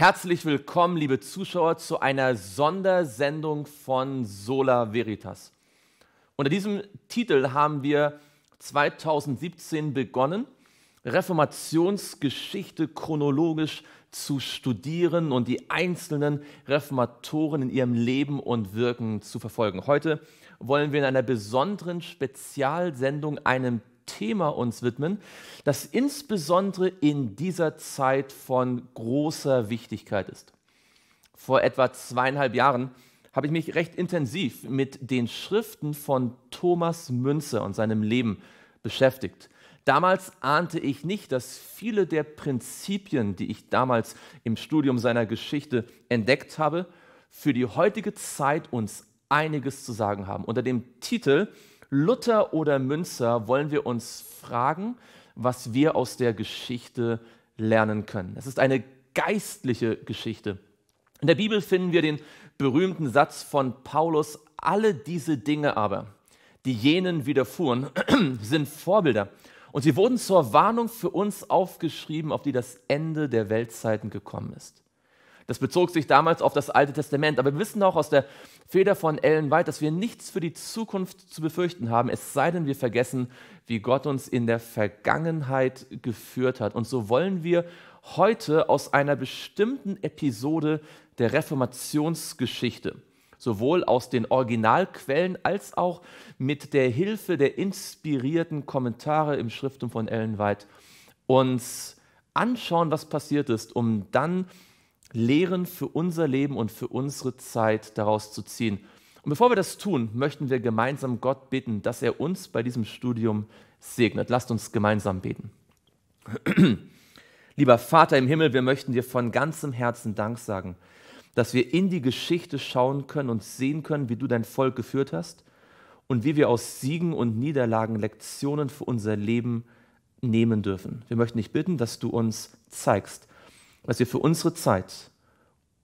Herzlich willkommen, liebe Zuschauer, zu einer Sondersendung von Sola Veritas. Unter diesem Titel haben wir 2017 begonnen, Reformationsgeschichte chronologisch zu studieren und die einzelnen Reformatoren in ihrem Leben und Wirken zu verfolgen. Heute wollen wir in einer besonderen Spezialsendung einem Thema uns widmen, das insbesondere in dieser Zeit von großer Wichtigkeit ist. Vor etwa zweieinhalb Jahren habe ich mich recht intensiv mit den Schriften von Thomas Münzer und seinem Leben beschäftigt. Damals ahnte ich nicht, dass viele der Prinzipien, die ich damals im Studium seiner Geschichte entdeckt habe, für die heutige Zeit uns einiges zu sagen haben. Unter dem Titel Luther oder Münzer wollen wir uns fragen, was wir aus der Geschichte lernen können. Es ist eine geistliche Geschichte. In der Bibel finden wir den berühmten Satz von Paulus, alle diese Dinge aber, die jenen widerfuhren, sind Vorbilder. Und sie wurden zur Warnung für uns aufgeschrieben, auf die das Ende der Weltzeiten gekommen ist. Das bezog sich damals auf das Alte Testament. Aber wir wissen auch aus der Feder von Ellen White, dass wir nichts für die Zukunft zu befürchten haben, es sei denn, wir vergessen, wie Gott uns in der Vergangenheit geführt hat. Und so wollen wir heute aus einer bestimmten Episode der Reformationsgeschichte sowohl aus den Originalquellen als auch mit der Hilfe der inspirierten Kommentare im Schriftum von Ellen White uns anschauen, was passiert ist, um dann Lehren für unser Leben und für unsere Zeit daraus zu ziehen. Und bevor wir das tun, möchten wir gemeinsam Gott bitten, dass er uns bei diesem Studium segnet. Lasst uns gemeinsam beten. Lieber Vater im Himmel, wir möchten dir von ganzem Herzen Dank sagen, dass wir in die Geschichte schauen können und sehen können, wie du dein Volk geführt hast und wie wir aus Siegen und Niederlagen Lektionen für unser Leben nehmen dürfen. Wir möchten dich bitten, dass du uns zeigst, was wir für unsere Zeit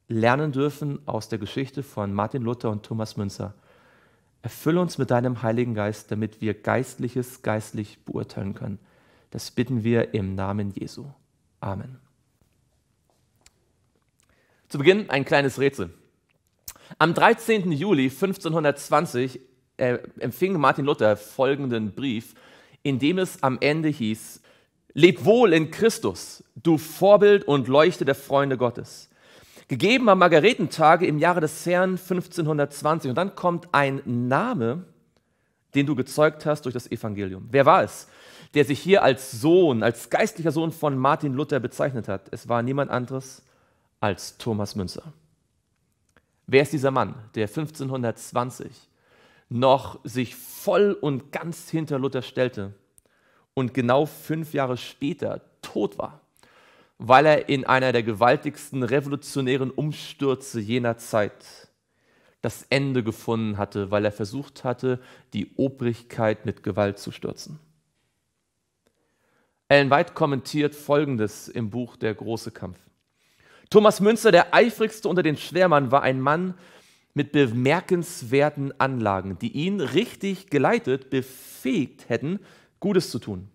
lernen dürfen aus der Geschichte von Martin Luther und Thomas Münzer. Erfülle uns mit deinem Heiligen Geist, damit wir Geistliches geistlich beurteilen können. Das bitten wir im Namen Jesu. Amen. Zu Beginn ein kleines Rätsel. Am 13. Juli 1520 äh, empfing Martin Luther folgenden Brief, in dem es am Ende hieß, Leb wohl in Christus, du Vorbild und Leuchte der Freunde Gottes. Gegeben am Margaretentage im Jahre des Herrn 1520. Und dann kommt ein Name, den du gezeugt hast durch das Evangelium. Wer war es, der sich hier als Sohn, als geistlicher Sohn von Martin Luther bezeichnet hat? Es war niemand anderes als Thomas Münzer. Wer ist dieser Mann, der 1520 noch sich voll und ganz hinter Luther stellte und genau fünf Jahre später tot war, weil er in einer der gewaltigsten revolutionären Umstürze jener Zeit das Ende gefunden hatte, weil er versucht hatte, die Obrigkeit mit Gewalt zu stürzen. Ellen White kommentiert Folgendes im Buch Der große Kampf. Thomas Münzer, der eifrigste unter den Schwermann, war ein Mann mit bemerkenswerten Anlagen, die ihn richtig geleitet befähigt hätten, Gutes zu tun.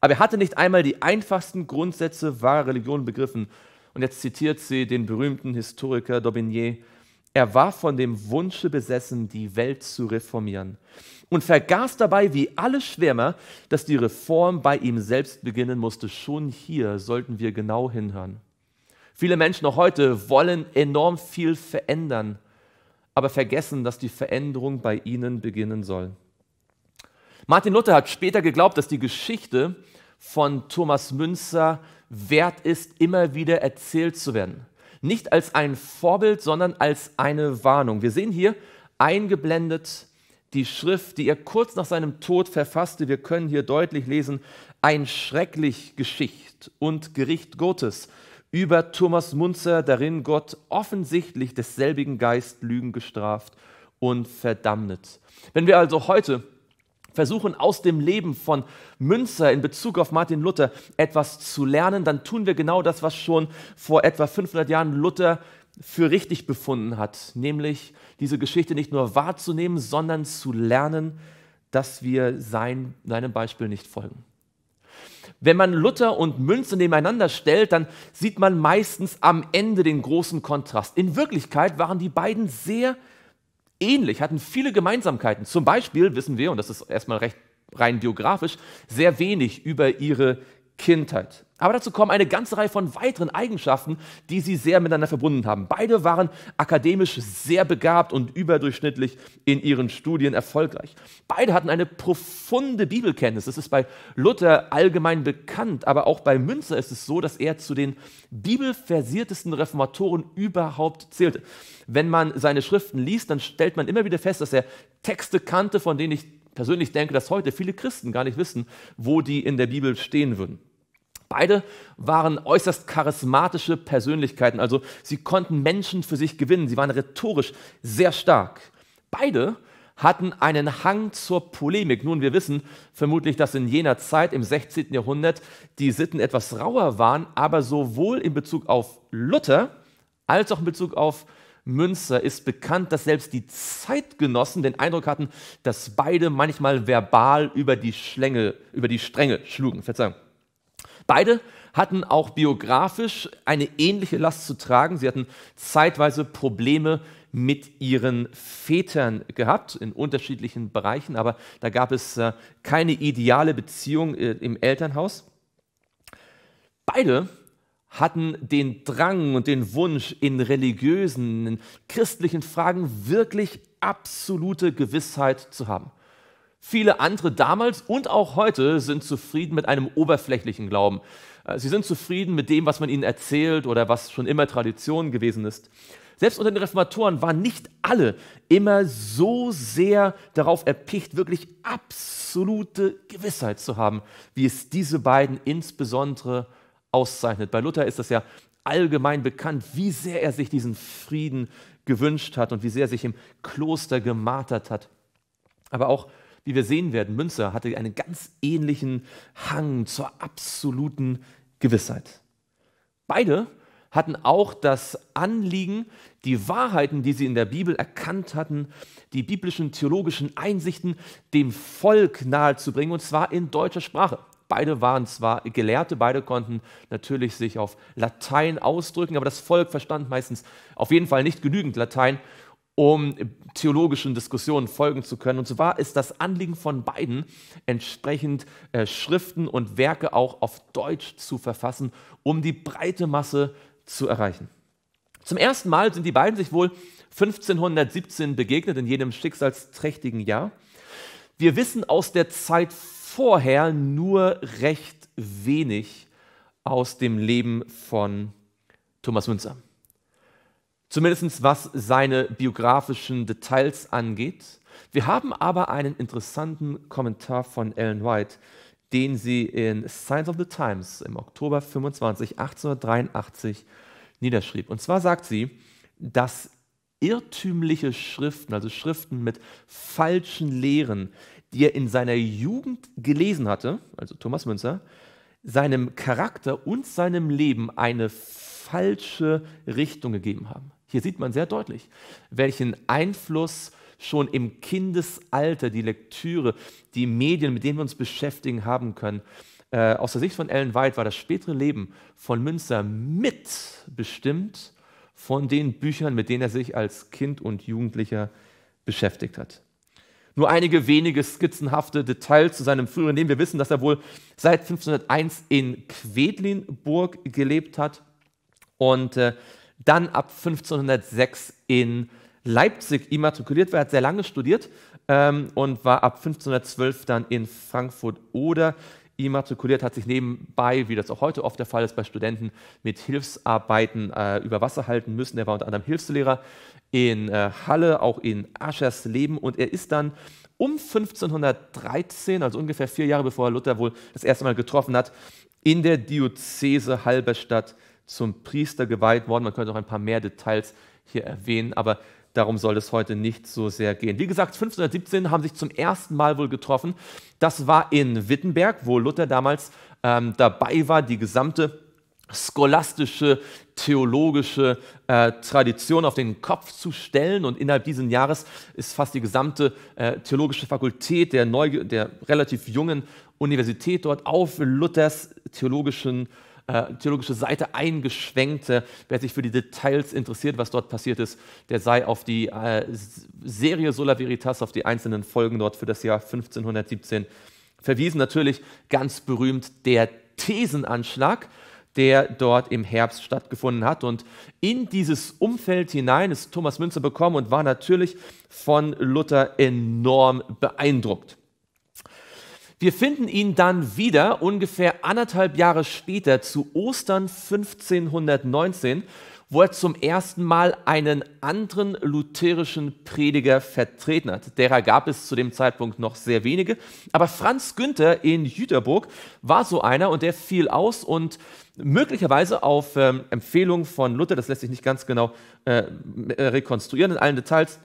Aber er hatte nicht einmal die einfachsten Grundsätze wahrer Religion begriffen. Und jetzt zitiert sie den berühmten Historiker Daubigny. Er war von dem Wunsche besessen, die Welt zu reformieren und vergaß dabei wie alle Schwärmer, dass die Reform bei ihm selbst beginnen musste. Schon hier sollten wir genau hinhören. Viele Menschen auch heute wollen enorm viel verändern, aber vergessen, dass die Veränderung bei ihnen beginnen soll. Martin Luther hat später geglaubt, dass die Geschichte von Thomas Münzer wert ist, immer wieder erzählt zu werden. Nicht als ein Vorbild, sondern als eine Warnung. Wir sehen hier eingeblendet die Schrift, die er kurz nach seinem Tod verfasste. Wir können hier deutlich lesen, ein schrecklich Geschicht und Gericht Gottes über Thomas Münzer, darin Gott offensichtlich desselbigen Geist Lügen gestraft und verdammnet. Wenn wir also heute versuchen aus dem Leben von Münzer in Bezug auf Martin Luther etwas zu lernen, dann tun wir genau das, was schon vor etwa 500 Jahren Luther für richtig befunden hat, nämlich diese Geschichte nicht nur wahrzunehmen, sondern zu lernen, dass wir sein, seinem Beispiel nicht folgen. Wenn man Luther und Münze nebeneinander stellt, dann sieht man meistens am Ende den großen Kontrast. In Wirklichkeit waren die beiden sehr ähnlich, hatten viele Gemeinsamkeiten. Zum Beispiel wissen wir, und das ist erstmal recht rein biografisch, sehr wenig über ihre Kindheit. Aber dazu kommen eine ganze Reihe von weiteren Eigenschaften, die sie sehr miteinander verbunden haben. Beide waren akademisch sehr begabt und überdurchschnittlich in ihren Studien erfolgreich. Beide hatten eine profunde Bibelkenntnis. Das ist bei Luther allgemein bekannt, aber auch bei Münzer ist es so, dass er zu den bibelversiertesten Reformatoren überhaupt zählte. Wenn man seine Schriften liest, dann stellt man immer wieder fest, dass er Texte kannte, von denen ich persönlich denke, dass heute viele Christen gar nicht wissen, wo die in der Bibel stehen würden. Beide waren äußerst charismatische Persönlichkeiten, also sie konnten Menschen für sich gewinnen, sie waren rhetorisch sehr stark. Beide hatten einen Hang zur Polemik. Nun, wir wissen vermutlich, dass in jener Zeit im 16. Jahrhundert die Sitten etwas rauer waren, aber sowohl in Bezug auf Luther als auch in Bezug auf Münzer ist bekannt, dass selbst die Zeitgenossen den Eindruck hatten, dass beide manchmal verbal über die, Schlänge, über die Stränge schlugen. Verzeihung. Beide hatten auch biografisch eine ähnliche Last zu tragen. Sie hatten zeitweise Probleme mit ihren Vätern gehabt in unterschiedlichen Bereichen, aber da gab es äh, keine ideale Beziehung äh, im Elternhaus. Beide hatten den Drang und den Wunsch, in religiösen, in christlichen Fragen wirklich absolute Gewissheit zu haben. Viele andere damals und auch heute sind zufrieden mit einem oberflächlichen Glauben. Äh, sie sind zufrieden mit dem, was man ihnen erzählt oder was schon immer Tradition gewesen ist. Selbst unter den Reformatoren waren nicht alle immer so sehr darauf erpicht, wirklich absolute Gewissheit zu haben, wie es diese beiden insbesondere auszeichnet. Bei Luther ist das ja allgemein bekannt, wie sehr er sich diesen Frieden gewünscht hat und wie sehr er sich im Kloster gemartert hat. Aber auch wie wir sehen werden, Münzer hatte einen ganz ähnlichen Hang zur absoluten Gewissheit. Beide hatten auch das Anliegen, die Wahrheiten, die sie in der Bibel erkannt hatten, die biblischen theologischen Einsichten dem Volk nahezubringen, und zwar in deutscher Sprache. Beide waren zwar Gelehrte, beide konnten natürlich sich auf Latein ausdrücken, aber das Volk verstand meistens auf jeden Fall nicht genügend Latein um theologischen Diskussionen folgen zu können. Und so war es das Anliegen von beiden, entsprechend äh, Schriften und Werke auch auf Deutsch zu verfassen, um die breite Masse zu erreichen. Zum ersten Mal sind die beiden sich wohl 1517 begegnet, in jenem schicksalsträchtigen Jahr. Wir wissen aus der Zeit vorher nur recht wenig aus dem Leben von Thomas Münzer. Zumindest was seine biografischen Details angeht. Wir haben aber einen interessanten Kommentar von Ellen White, den sie in Science of the Times im Oktober 25, 1883 niederschrieb. Und zwar sagt sie, dass irrtümliche Schriften, also Schriften mit falschen Lehren, die er in seiner Jugend gelesen hatte, also Thomas Münzer, seinem Charakter und seinem Leben eine falsche Richtung gegeben haben. Hier sieht man sehr deutlich, welchen Einfluss schon im Kindesalter die Lektüre, die Medien, mit denen wir uns beschäftigen, haben können. Äh, aus der Sicht von Ellen White war das spätere Leben von Münster mitbestimmt von den Büchern, mit denen er sich als Kind und Jugendlicher beschäftigt hat. Nur einige wenige skizzenhafte Details zu seinem früheren Leben. Wir wissen, dass er wohl seit 1501 in Quedlinburg gelebt hat und äh, dann ab 1506 in Leipzig immatrikuliert weil er hat sehr lange studiert ähm, und war ab 1512 dann in Frankfurt oder immatrikuliert, hat sich nebenbei, wie das auch heute oft der Fall ist bei Studenten, mit Hilfsarbeiten äh, über Wasser halten müssen. Er war unter anderem Hilfslehrer in äh, Halle, auch in Aschersleben und er ist dann um 1513, also ungefähr vier Jahre bevor er Luther wohl das erste Mal getroffen hat, in der Diözese Halberstadt zum Priester geweiht worden. Man könnte noch ein paar mehr Details hier erwähnen, aber darum soll es heute nicht so sehr gehen. Wie gesagt, 1517 haben sich zum ersten Mal wohl getroffen. Das war in Wittenberg, wo Luther damals ähm, dabei war, die gesamte scholastische, theologische äh, Tradition auf den Kopf zu stellen. Und innerhalb dieses Jahres ist fast die gesamte äh, theologische Fakultät der, neu, der relativ jungen Universität dort auf Luthers theologischen äh, äh, theologische Seite eingeschwenkte. Wer sich für die Details interessiert, was dort passiert ist, der sei auf die äh, Serie Sola Veritas, auf die einzelnen Folgen dort für das Jahr 1517 verwiesen. Natürlich ganz berühmt der Thesenanschlag, der dort im Herbst stattgefunden hat. Und in dieses Umfeld hinein ist Thomas Münzer bekommen und war natürlich von Luther enorm beeindruckt. Wir finden ihn dann wieder ungefähr anderthalb Jahre später zu Ostern 1519, wo er zum ersten Mal einen anderen lutherischen Prediger vertreten hat. Derer gab es zu dem Zeitpunkt noch sehr wenige. Aber Franz Günther in Jüterburg war so einer und der fiel aus und möglicherweise auf ähm, Empfehlung von Luther, das lässt sich nicht ganz genau äh, äh rekonstruieren in allen Details,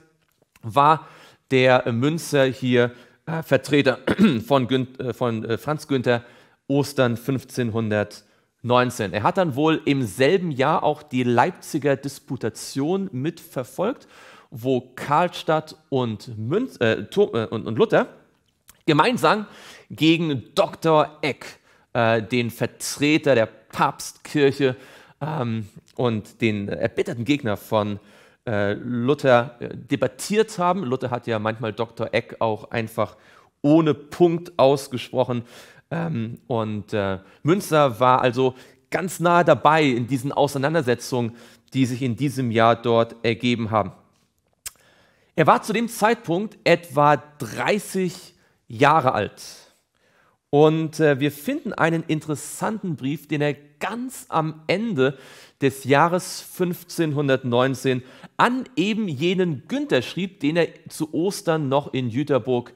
war der Münzer hier Vertreter von, Gün, äh, von äh, Franz Günther, Ostern 1519. Er hat dann wohl im selben Jahr auch die Leipziger Disputation mitverfolgt, wo Karlstadt und, Münz, äh, äh und, und Luther gemeinsam gegen Dr. Eck, äh, den Vertreter der Papstkirche ähm, und den erbitterten Gegner von äh, Luther äh, debattiert haben. Luther hat ja manchmal Dr. Eck auch einfach ohne Punkt ausgesprochen. Ähm, und äh, Münster war also ganz nahe dabei in diesen Auseinandersetzungen, die sich in diesem Jahr dort ergeben haben. Er war zu dem Zeitpunkt etwa 30 Jahre alt. Und wir finden einen interessanten Brief, den er ganz am Ende des Jahres 1519 an eben jenen Günther schrieb, den er zu Ostern noch in Jüterburg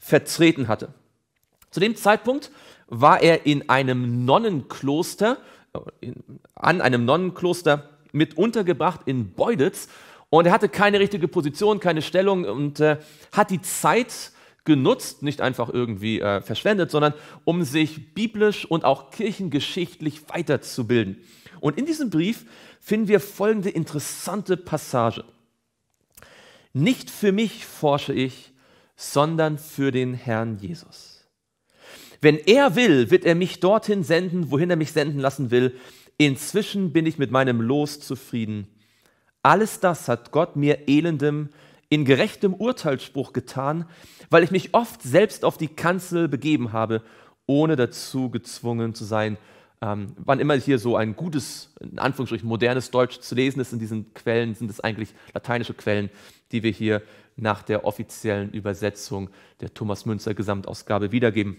vertreten hatte. Zu dem Zeitpunkt war er in einem Nonnenkloster, äh, in, an einem Nonnenkloster mit untergebracht in Beuditz und er hatte keine richtige Position, keine Stellung und äh, hat die Zeit genutzt, nicht einfach irgendwie äh, verschwendet, sondern um sich biblisch und auch kirchengeschichtlich weiterzubilden. Und in diesem Brief finden wir folgende interessante Passage. Nicht für mich forsche ich, sondern für den Herrn Jesus. Wenn er will, wird er mich dorthin senden, wohin er mich senden lassen will. Inzwischen bin ich mit meinem Los zufrieden. Alles das hat Gott mir elendem, in gerechtem Urteilsspruch getan, weil ich mich oft selbst auf die Kanzel begeben habe, ohne dazu gezwungen zu sein ähm, wann immer hier so ein gutes, in Anführungsstrichen modernes Deutsch zu lesen ist in diesen Quellen, sind es eigentlich lateinische Quellen, die wir hier nach der offiziellen Übersetzung der Thomas Münzer Gesamtausgabe wiedergeben.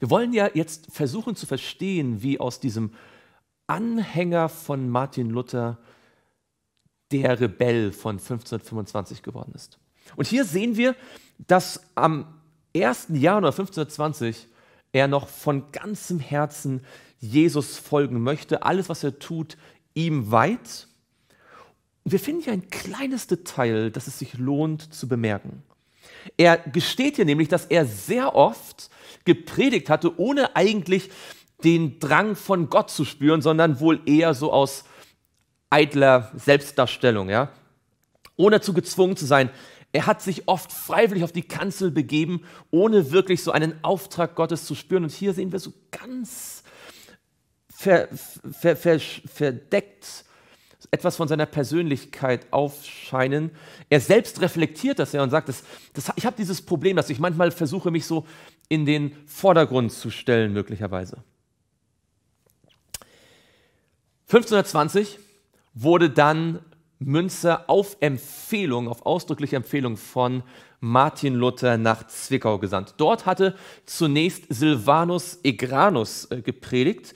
Wir wollen ja jetzt versuchen zu verstehen, wie aus diesem Anhänger von Martin Luther der Rebell von 1525 geworden ist. Und hier sehen wir, dass am 1. Januar 1520 er noch von ganzem Herzen Jesus folgen möchte, alles, was er tut, ihm weit. wir finden hier ein kleines Detail, das es sich lohnt zu bemerken. Er gesteht hier nämlich, dass er sehr oft gepredigt hatte, ohne eigentlich den Drang von Gott zu spüren, sondern wohl eher so aus eitler Selbstdarstellung, ja? ohne dazu gezwungen zu sein. Er hat sich oft freiwillig auf die Kanzel begeben, ohne wirklich so einen Auftrag Gottes zu spüren. Und hier sehen wir so ganz ver, ver, ver, verdeckt etwas von seiner Persönlichkeit aufscheinen. Er selbst reflektiert das ja und sagt, das, das ich habe dieses Problem, dass ich manchmal versuche, mich so in den Vordergrund zu stellen, möglicherweise. 1520 wurde dann Münzer auf Empfehlung, auf ausdrückliche Empfehlung von Martin Luther nach Zwickau gesandt. Dort hatte zunächst Silvanus Egranus äh, gepredigt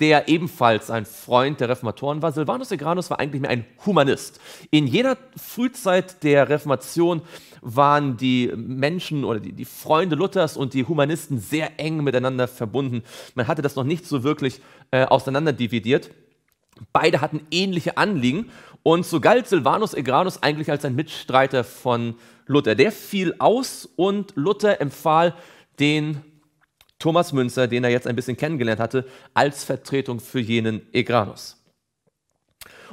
der ebenfalls ein Freund der Reformatoren war. Silvanus Egranus war eigentlich mehr ein Humanist. In jener Frühzeit der Reformation waren die Menschen oder die, die, Freunde Luthers und die Humanisten sehr eng miteinander verbunden. Man hatte das noch nicht so wirklich äh, auseinanderdividiert. Beide hatten ähnliche Anliegen und so galt Silvanus Egranus eigentlich als ein Mitstreiter von Luther. Der fiel aus und Luther empfahl den Thomas Münzer, den er jetzt ein bisschen kennengelernt hatte, als Vertretung für jenen Egranus.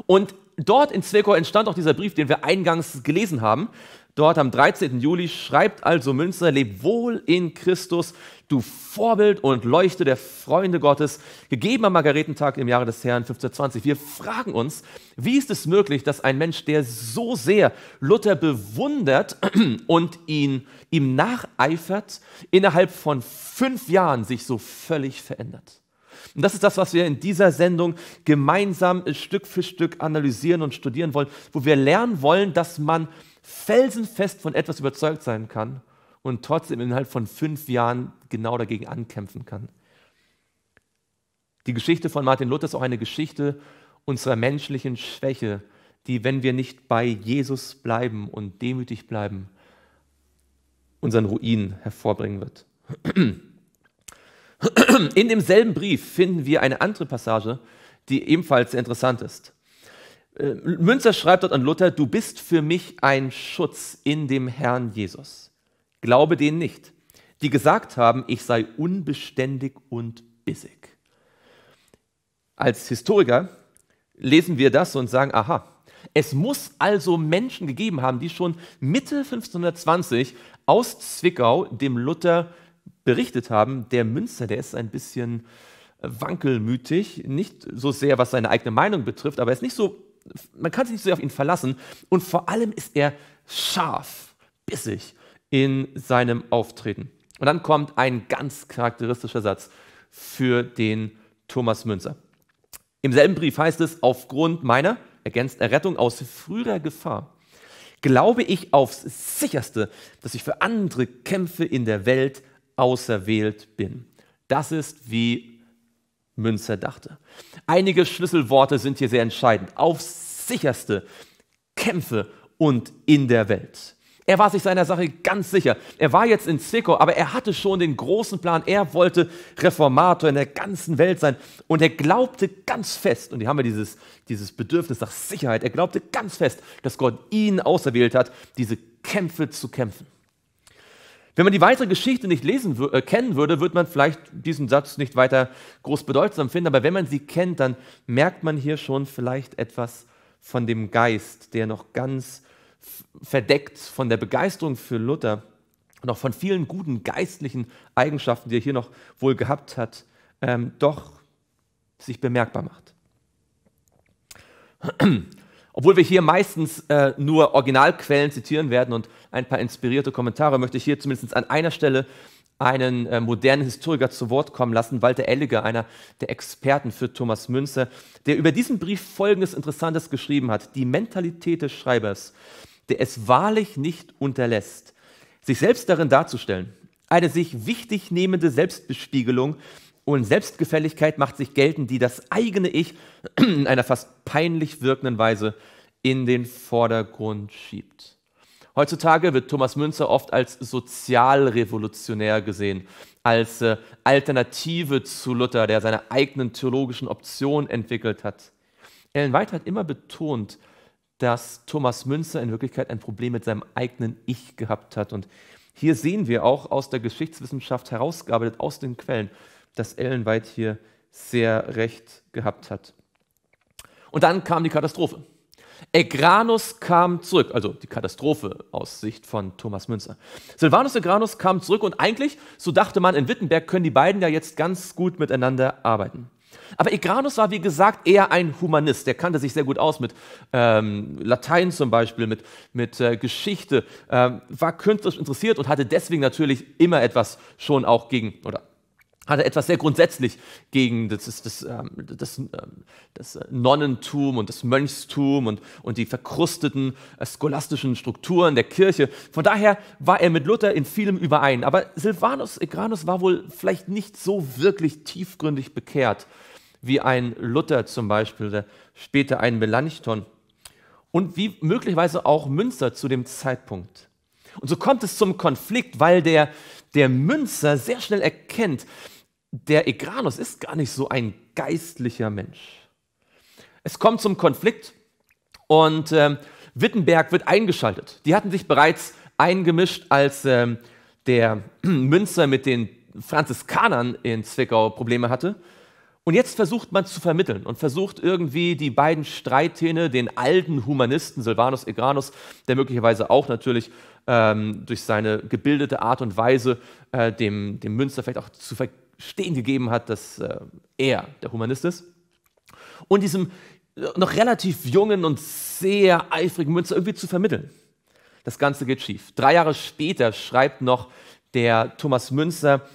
Und dort in Zwickau entstand auch dieser Brief, den wir eingangs gelesen haben. Dort am 13. Juli schreibt also Münster, leb wohl in Christus, du Vorbild und Leuchte der Freunde Gottes, gegeben am Margaretentag im Jahre des Herrn 1520. Wir fragen uns, wie ist es möglich, dass ein Mensch, der so sehr Luther bewundert und ihn, ihm nacheifert, innerhalb von fünf Jahren sich so völlig verändert? Und das ist das, was wir in dieser Sendung gemeinsam Stück für Stück analysieren und studieren wollen, wo wir lernen wollen, dass man felsenfest von etwas überzeugt sein kann und trotzdem innerhalb von fünf Jahren genau dagegen ankämpfen kann. Die Geschichte von Martin Luther ist auch eine Geschichte unserer menschlichen Schwäche, die, wenn wir nicht bei Jesus bleiben und demütig bleiben, unseren Ruin hervorbringen wird. In demselben Brief finden wir eine andere Passage, die ebenfalls interessant ist. Äh, Münzer schreibt dort an Luther, du bist für mich ein Schutz in dem Herrn Jesus. Glaube denen nicht, die gesagt haben, ich sei unbeständig und bissig. Als Historiker lesen wir das und sagen, aha, es muss also Menschen gegeben haben, die schon Mitte 1520 aus Zwickau dem Luther berichtet haben, der Münzer, der ist ein bisschen äh, wankelmütig, nicht so sehr was seine eigene Meinung betrifft, aber er ist nicht so man kann sich nicht so sehr auf ihn verlassen. Und vor allem ist er scharf, bissig in seinem Auftreten. Und dann kommt ein ganz charakteristischer Satz für den Thomas Münzer. Im selben Brief heißt es, aufgrund meiner, ergänzt Errettung aus früherer Gefahr, glaube ich aufs sicherste, dass ich für andere Kämpfe in der Welt auserwählt bin. Das ist, wie Münzer dachte. Einige Schlüsselworte sind hier sehr entscheidend. Aufs sicherste, Kämpfe und in der Welt. Er war sich seiner Sache ganz sicher. Er war jetzt in Zwickau, aber er hatte schon den großen Plan. Er wollte Reformator in der ganzen Welt sein. Und er glaubte ganz fest, und hier haben wir dieses, dieses Bedürfnis nach Sicherheit, er glaubte ganz fest, dass Gott ihn auserwählt hat, diese Kämpfe zu kämpfen. Wenn man die weitere Geschichte nicht lesen, äh, kennen würde, würde man vielleicht diesen Satz nicht weiter groß bedeutsam finden, aber wenn man sie kennt, dann merkt man hier schon vielleicht etwas von dem Geist, der noch ganz verdeckt von der Begeisterung für Luther und auch von vielen guten geistlichen Eigenschaften, die er hier noch wohl gehabt hat, ähm, doch sich bemerkbar macht. Obwohl wir hier meistens äh, nur Originalquellen zitieren werden und ein paar inspirierte Kommentare, möchte ich hier zumindest an einer Stelle einen äh, modernen Historiker zu Wort kommen lassen, Walter Elliger, einer der Experten für Thomas Münzer, der über diesen Brief Folgendes Interessantes geschrieben hat. Die Mentalität des Schreibers, der es wahrlich nicht unterlässt, sich selbst darin darzustellen, eine sich wichtig nehmende Selbstbespiegelung und Selbstgefälligkeit macht sich geltend, die das eigene Ich in einer fast peinlich wirkenden Weise in den Vordergrund schiebt. Heutzutage wird Thomas Münzer oft als sozialrevolutionär gesehen, als äh, Alternative zu Luther, der seine eigenen theologischen Optionen entwickelt hat. Ellen White hat immer betont, dass Thomas Münzer in Wirklichkeit ein Problem mit seinem eigenen Ich gehabt hat. Und hier sehen wir auch aus der Geschichtswissenschaft herausgearbeitet, aus den Quellen, dass Ellen White hier sehr recht gehabt hat. Und dann kam die Katastrophe. Egranus kam zurück, also die Katastrophe aus Sicht von Thomas Münzer. Silvanus Egranus kam zurück und eigentlich, so dachte man, in Wittenberg können die beiden ja jetzt ganz gut miteinander arbeiten. Aber Egranus war, wie gesagt, eher ein Humanist. Der kannte sich sehr gut aus mit ähm, Latein zum Beispiel, mit, mit äh, Geschichte, ähm, war künstlerisch interessiert und hatte deswegen natürlich immer etwas schon auch gegen, oder hat er etwas sehr grundsätzlich gegen das, das, das, ähm, das, ähm, das äh, Nonnentum und das Mönchstum und, und die verkrusteten äh, scholastischen Strukturen der Kirche. Von daher war er mit Luther in vielem überein. Aber Silvanus Egranus war wohl vielleicht nicht so wirklich tiefgründig bekehrt wie ein Luther zum Beispiel oder später ein Melanchthon und wie möglicherweise auch Münster zu dem Zeitpunkt. Und so kommt es zum Konflikt, weil der der Münzer sehr schnell erkennt, der Egranus ist gar nicht so ein geistlicher Mensch. Es kommt zum Konflikt und äh, Wittenberg wird eingeschaltet. Die hatten sich bereits eingemischt, als äh, der Münzer mit den Franziskanern in Zwickau Probleme hatte. Und jetzt versucht man zu vermitteln und versucht irgendwie die beiden Streithähne, den alten Humanisten Silvanus Egranus, der möglicherweise auch natürlich ähm, durch seine gebildete Art und Weise äh, dem, dem Münster vielleicht auch zu verstehen gegeben hat, dass äh, er der Humanist ist, und diesem äh, noch relativ jungen und sehr eifrigen Münster irgendwie zu vermitteln. Das Ganze geht schief. Drei Jahre später schreibt noch der Thomas Münzer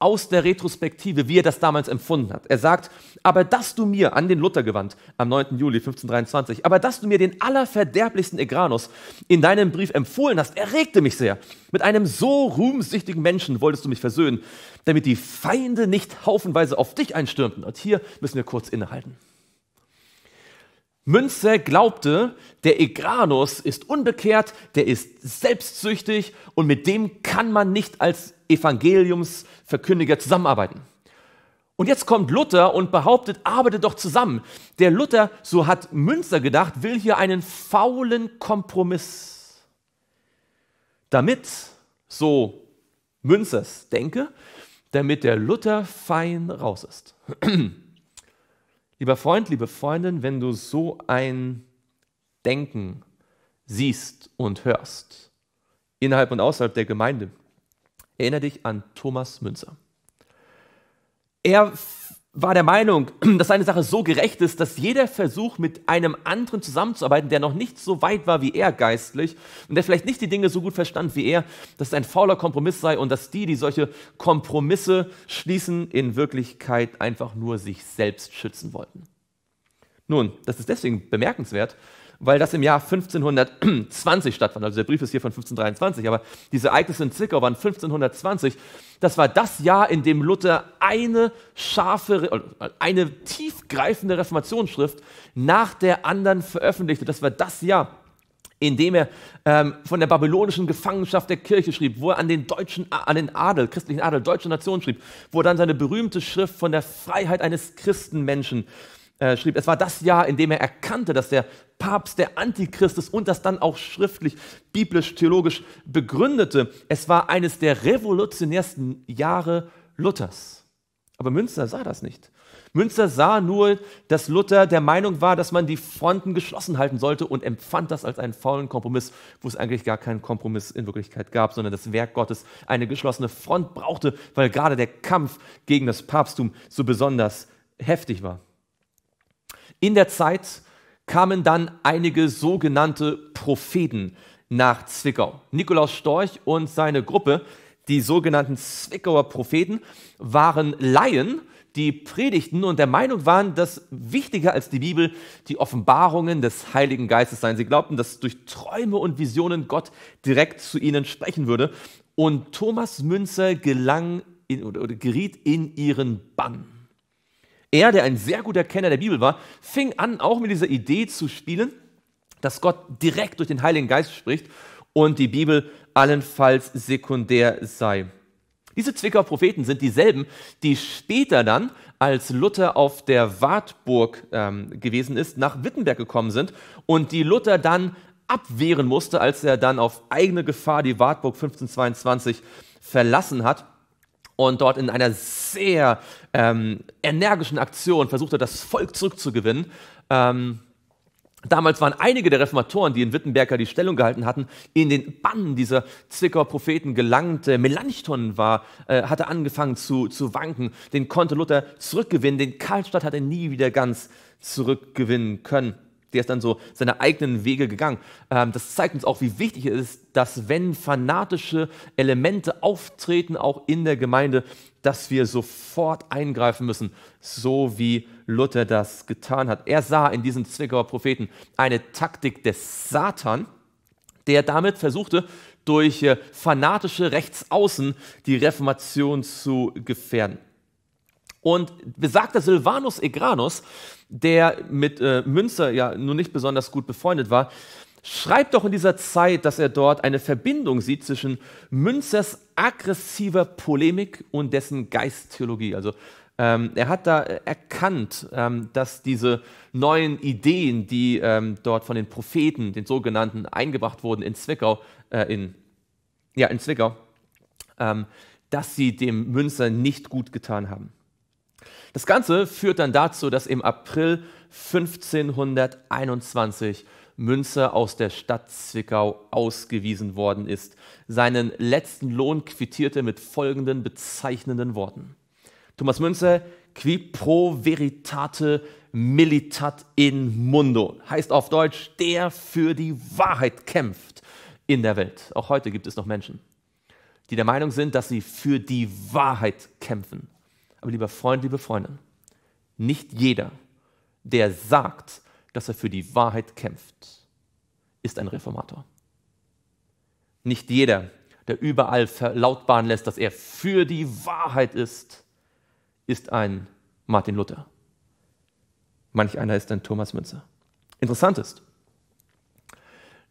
aus der Retrospektive, wie er das damals empfunden hat. Er sagt, aber dass du mir an den Luther gewandt, am 9. Juli 1523, aber dass du mir den allerverderblichsten Egranus in deinem Brief empfohlen hast, erregte mich sehr. Mit einem so ruhmsüchtigen Menschen wolltest du mich versöhnen, damit die Feinde nicht haufenweise auf dich einstürmten. Und hier müssen wir kurz innehalten. Münzer glaubte, der Egranus ist unbekehrt, der ist selbstsüchtig und mit dem kann man nicht als Evangeliumsverkündiger zusammenarbeiten. Und jetzt kommt Luther und behauptet, arbeite doch zusammen. Der Luther, so hat Münzer gedacht, will hier einen faulen Kompromiss. Damit, so Münzers denke, damit der Luther fein raus ist. Lieber Freund, liebe Freundin, wenn du so ein Denken siehst und hörst, innerhalb und außerhalb der Gemeinde, Erinnere dich an Thomas Münzer. Er war der Meinung, dass seine Sache so gerecht ist, dass jeder Versuch, mit einem anderen zusammenzuarbeiten, der noch nicht so weit war wie er geistlich und der vielleicht nicht die Dinge so gut verstand wie er, dass es ein fauler Kompromiss sei und dass die, die solche Kompromisse schließen, in Wirklichkeit einfach nur sich selbst schützen wollten. Nun, das ist deswegen bemerkenswert, weil das im Jahr 1520 stattfand. Also der Brief ist hier von 1523, aber diese Ereignisse in Zwickau waren 1520. Das war das Jahr, in dem Luther eine scharfe, äh, eine tiefgreifende Reformationsschrift nach der anderen veröffentlichte. Das war das Jahr in dem er ähm, von der babylonischen Gefangenschaft der Kirche schrieb, wo er an den deutschen, äh, an den Adel, christlichen Adel, deutsche Nation schrieb, wo er dann seine berühmte Schrift von der Freiheit eines Christenmenschen äh, schrieb, es war das Jahr, in dem er erkannte, dass der Papst der Antichrist ist und das dann auch schriftlich, biblisch, theologisch begründete. Es war eines der revolutionärsten Jahre Luthers. Aber Münster sah das nicht. Münster sah nur, dass Luther der Meinung war, dass man die Fronten geschlossen halten sollte und empfand das als einen faulen Kompromiss, wo es eigentlich gar keinen Kompromiss in Wirklichkeit gab, sondern das Werk Gottes eine geschlossene Front brauchte, weil gerade der Kampf gegen das Papsttum so besonders heftig war. In der Zeit kamen dann einige sogenannte Propheten nach Zwickau. Nikolaus Storch und seine Gruppe, die sogenannten Zwickauer Propheten, waren Laien, die predigten und der Meinung waren, dass wichtiger als die Bibel die Offenbarungen des Heiligen Geistes seien. Sie glaubten, dass durch Träume und Visionen Gott direkt zu ihnen sprechen würde. Und Thomas Münzer gelang in, oder, oder geriet in ihren Bann. Er, der ein sehr guter Kenner der Bibel war, fing an, auch mit dieser Idee zu spielen, dass Gott direkt durch den Heiligen Geist spricht und die Bibel allenfalls sekundär sei. Diese Zwickauer Propheten sind dieselben, die später dann, als Luther auf der Wartburg ähm, gewesen ist, nach Wittenberg gekommen sind und die Luther dann abwehren musste, als er dann auf eigene Gefahr die Wartburg 1522 verlassen hat und dort in einer sehr ähm, energischen Aktion versuchte, das Volk zurückzugewinnen. Ähm, Damals waren einige der Reformatoren, die in Wittenberger die Stellung gehalten hatten, in den Bann dieser Zwickauer Propheten gelangt. Äh, Melanchthon war, äh, hatte angefangen zu, zu wanken. Den konnte Luther zurückgewinnen. Den Karlstadt hat er nie wieder ganz zurückgewinnen können. Der ist dann so seine eigenen Wege gegangen. Ähm, das zeigt uns auch, wie wichtig es ist, dass wenn fanatische Elemente auftreten, auch in der Gemeinde, dass wir sofort eingreifen müssen, so wie Luther das getan hat. Er sah in diesen Zwickauer Propheten eine Taktik des Satan, der damit versuchte, durch äh, fanatische Rechtsaußen die Reformation zu gefährden. Und besagter Silvanus Egranus, der mit äh, Münster ja nur nicht besonders gut befreundet war, schreibt doch in dieser Zeit, dass er dort eine Verbindung sieht zwischen Münzers aggressiver Polemik und dessen Geisttheologie. Also ähm, er hat da erkannt, ähm, dass diese neuen Ideen, die ähm, dort von den Propheten, den sogenannten, eingebracht wurden in Zwickau, äh, in, ja, in Zwickau, ähm, dass sie dem Münzer nicht gut getan haben. Das Ganze führt dann dazu, dass im April 1521 Münzer aus der Stadt Zwickau ausgewiesen worden ist. Seinen letzten Lohn quittierte mit folgenden bezeichnenden Worten. Thomas Münzer, qui pro veritate militat in mundo, heißt auf Deutsch, der für die Wahrheit kämpft in der Welt. Auch heute gibt es noch Menschen, die der Meinung sind, dass sie für die Wahrheit kämpfen aber lieber Freund, liebe Freundin, nicht jeder, der sagt, dass er für die Wahrheit kämpft, ist ein Reformator. Nicht jeder, der überall verlautbaren lässt, dass er für die Wahrheit ist, ist ein Martin Luther. Manch einer ist ein Thomas Münzer. Interessant ist,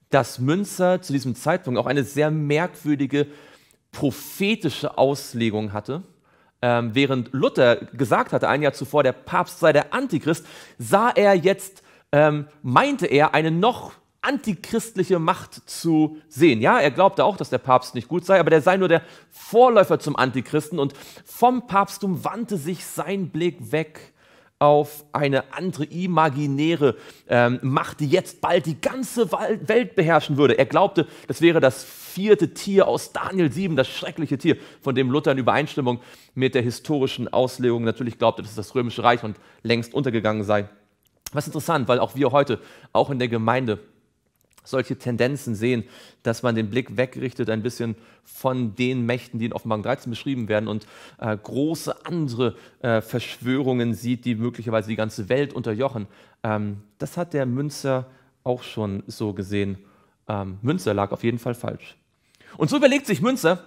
dass Münzer zu diesem Zeitpunkt auch eine sehr merkwürdige prophetische Auslegung hatte ähm, während Luther gesagt hatte, ein Jahr zuvor, der Papst sei der Antichrist, sah er jetzt, ähm, meinte er, eine noch antichristliche Macht zu sehen. Ja, er glaubte auch, dass der Papst nicht gut sei, aber der sei nur der Vorläufer zum Antichristen und vom Papsttum wandte sich sein Blick weg auf eine andere imaginäre ähm, Macht, die jetzt bald die ganze Welt beherrschen würde. Er glaubte, das wäre das vierte Tier aus Daniel 7, das schreckliche Tier, von dem Luther in Übereinstimmung mit der historischen Auslegung natürlich glaubte, dass es das römische Reich und längst untergegangen sei. Was interessant, weil auch wir heute, auch in der Gemeinde, solche Tendenzen sehen, dass man den Blick wegrichtet ein bisschen von den Mächten, die in Offenbarung 13 beschrieben werden und äh, große andere äh, Verschwörungen sieht, die möglicherweise die ganze Welt unterjochen. Ähm, das hat der Münzer auch schon so gesehen. Ähm, Münzer lag auf jeden Fall falsch. Und so überlegt sich Münzer,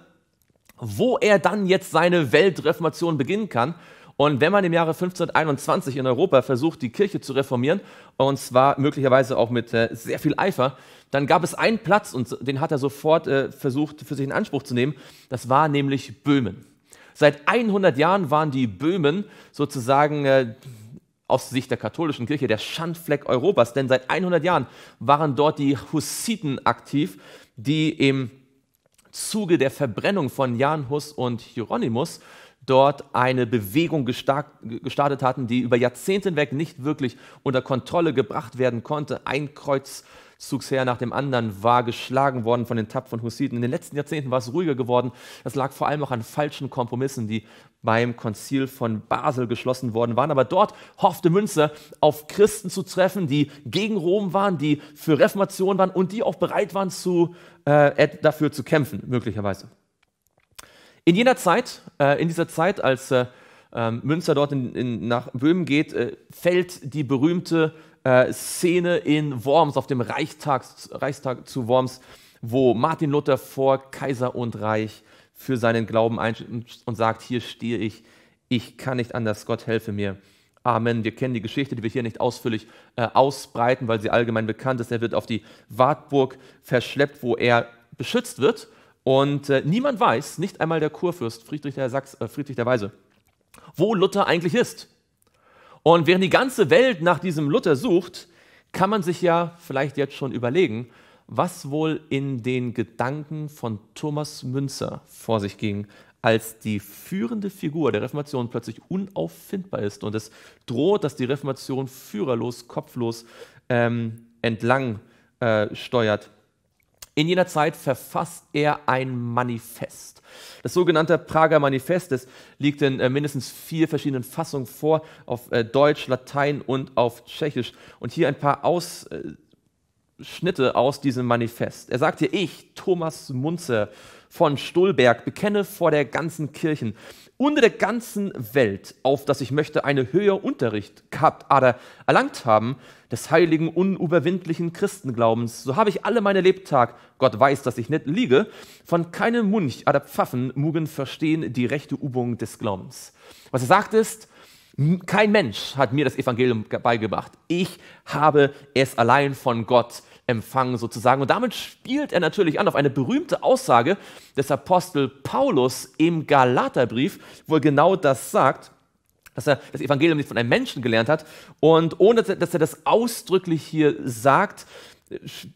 wo er dann jetzt seine Weltreformation beginnen kann. Und wenn man im Jahre 1521 in Europa versucht, die Kirche zu reformieren, und zwar möglicherweise auch mit äh, sehr viel Eifer, dann gab es einen Platz, und den hat er sofort äh, versucht, für sich in Anspruch zu nehmen. Das war nämlich Böhmen. Seit 100 Jahren waren die Böhmen sozusagen äh, aus Sicht der katholischen Kirche der Schandfleck Europas, denn seit 100 Jahren waren dort die Hussiten aktiv, die im Zuge der Verbrennung von Jan Hus und Hieronymus dort eine Bewegung gestartet hatten, die über Jahrzehnte hinweg nicht wirklich unter Kontrolle gebracht werden konnte. Ein Kreuzzugsherr nach dem anderen war geschlagen worden von den Tapfern Hussiten. In den letzten Jahrzehnten war es ruhiger geworden. Das lag vor allem auch an falschen Kompromissen, die beim Konzil von Basel geschlossen worden waren. Aber dort hoffte Münzer auf Christen zu treffen, die gegen Rom waren, die für Reformation waren und die auch bereit waren, zu, äh, dafür zu kämpfen, möglicherweise. In jener Zeit, äh, in dieser Zeit, als äh, ähm, Münzer dort in, in, nach Böhmen geht, äh, fällt die berühmte äh, Szene in Worms, auf dem Reichstag, Reichstag zu Worms, wo Martin Luther vor Kaiser und Reich für seinen Glauben ein und sagt, hier stehe ich, ich kann nicht anders, Gott helfe mir. Amen. Wir kennen die Geschichte, die wir hier nicht ausführlich äh, ausbreiten, weil sie allgemein bekannt ist. Er wird auf die Wartburg verschleppt, wo er beschützt wird. Und äh, niemand weiß, nicht einmal der Kurfürst Friedrich der, Sachs, äh, Friedrich der Weise, wo Luther eigentlich ist. Und während die ganze Welt nach diesem Luther sucht, kann man sich ja vielleicht jetzt schon überlegen, was wohl in den Gedanken von Thomas Münzer vor sich ging, als die führende Figur der Reformation plötzlich unauffindbar ist und es droht, dass die Reformation führerlos, kopflos ähm, entlang äh, steuert. In jener Zeit verfasst er ein Manifest. Das sogenannte Prager Manifest, das liegt in äh, mindestens vier verschiedenen Fassungen vor, auf äh, Deutsch, Latein und auf Tschechisch. Und hier ein paar Aus, äh, Schnitte aus diesem Manifest. Er sagte, ich, Thomas Munzer von Stolberg, bekenne vor der ganzen Kirchen und der ganzen Welt, auf dass ich möchte eine höhere Unterricht gehabt, aber erlangt haben des heiligen, unüberwindlichen Christenglaubens. So habe ich alle meine Lebtag, Gott weiß, dass ich nicht liege, von keinem Munch oder Pfaffen mugen verstehen die rechte Übung des Glaubens. Was er sagt ist, kein Mensch hat mir das Evangelium beigebracht. Ich habe es allein von Gott empfangen sozusagen. Und damit spielt er natürlich an auf eine berühmte Aussage des Apostel Paulus im Galaterbrief, wo er genau das sagt dass er das Evangelium nicht von einem Menschen gelernt hat. Und ohne dass er das ausdrücklich hier sagt,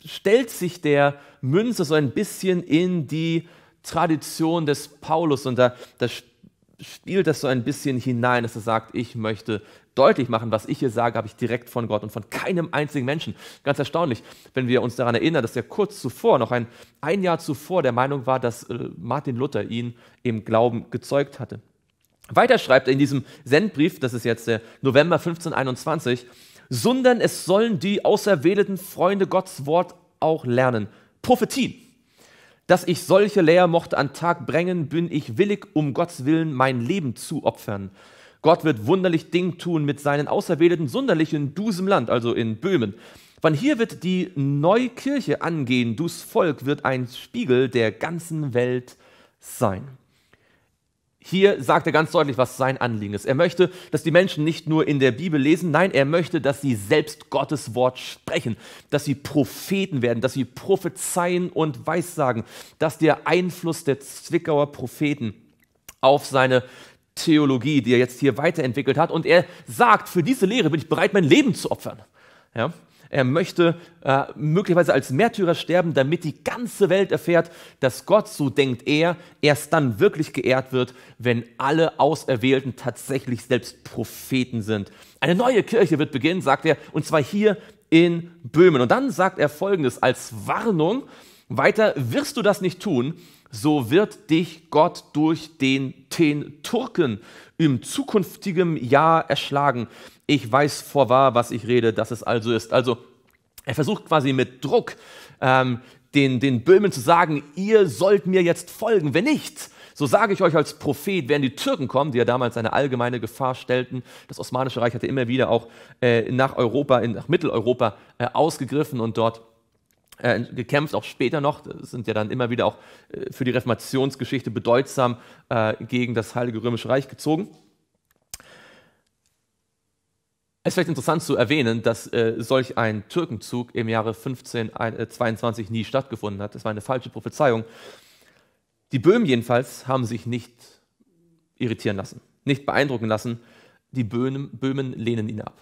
stellt sich der Münze so ein bisschen in die Tradition des Paulus und da, da spielt das so ein bisschen hinein, dass er sagt, ich möchte deutlich machen, was ich hier sage, habe ich direkt von Gott und von keinem einzigen Menschen. Ganz erstaunlich, wenn wir uns daran erinnern, dass er kurz zuvor, noch ein, ein Jahr zuvor, der Meinung war, dass äh, Martin Luther ihn im Glauben gezeugt hatte. Weiter schreibt er in diesem Sendbrief, das ist jetzt der äh, November 1521, sondern es sollen die auserwählten Freunde Gottes Wort auch lernen. Prophetien. Dass ich solche Lehre mochte an Tag bringen, bin ich willig, um Gottes Willen mein Leben zu opfern. Gott wird wunderlich Ding tun mit seinen Auserwählten Sunderlich in diesem Land, also in Böhmen. Von hier wird die Neukirche angehen, dus Volk wird ein Spiegel der ganzen Welt sein. Hier sagt er ganz deutlich, was sein Anliegen ist. Er möchte, dass die Menschen nicht nur in der Bibel lesen, nein, er möchte, dass sie selbst Gottes Wort sprechen, dass sie Propheten werden, dass sie prophezeien und weissagen, dass der Einfluss der Zwickauer Propheten auf seine Theologie, die er jetzt hier weiterentwickelt hat. Und er sagt, für diese Lehre bin ich bereit, mein Leben zu opfern. Ja? Er möchte äh, möglicherweise als Märtyrer sterben, damit die ganze Welt erfährt, dass Gott, so denkt er, erst dann wirklich geehrt wird, wenn alle Auserwählten tatsächlich selbst Propheten sind. Eine neue Kirche wird beginnen, sagt er, und zwar hier in Böhmen. Und dann sagt er Folgendes als Warnung, weiter wirst du das nicht tun, so wird dich Gott durch den, den Turken im zukünftigen Jahr erschlagen. Ich weiß vorwahr, was ich rede, dass es also ist. Also er versucht quasi mit Druck ähm, den, den Böhmen zu sagen, ihr sollt mir jetzt folgen, wenn nicht. So sage ich euch als Prophet, werden die Türken kommen, die ja damals eine allgemeine Gefahr stellten. Das Osmanische Reich hatte immer wieder auch äh, nach Europa, in, nach Mitteleuropa äh, ausgegriffen und dort äh, gekämpft, auch später noch, sind ja dann immer wieder auch äh, für die Reformationsgeschichte bedeutsam äh, gegen das Heilige Römische Reich gezogen. Es ist vielleicht interessant zu erwähnen, dass solch ein Türkenzug im Jahre 1522 nie stattgefunden hat. Das war eine falsche Prophezeiung. Die Böhmen jedenfalls haben sich nicht irritieren lassen, nicht beeindrucken lassen. Die Böhmen, Böhmen lehnen ihn ab.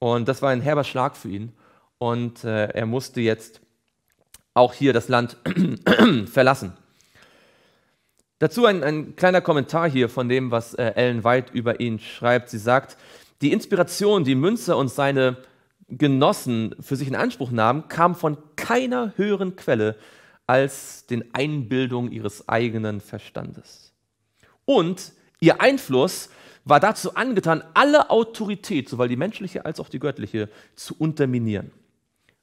Und das war ein herber Schlag für ihn und äh, er musste jetzt auch hier das Land verlassen. Dazu ein, ein, kleiner Kommentar hier von dem, was äh, Ellen White über ihn schreibt. Sie sagt, die Inspiration, die Münzer und seine Genossen für sich in Anspruch nahmen, kam von keiner höheren Quelle als den Einbildungen ihres eigenen Verstandes. Und ihr Einfluss war dazu angetan, alle Autorität, sowohl die menschliche als auch die göttliche, zu unterminieren.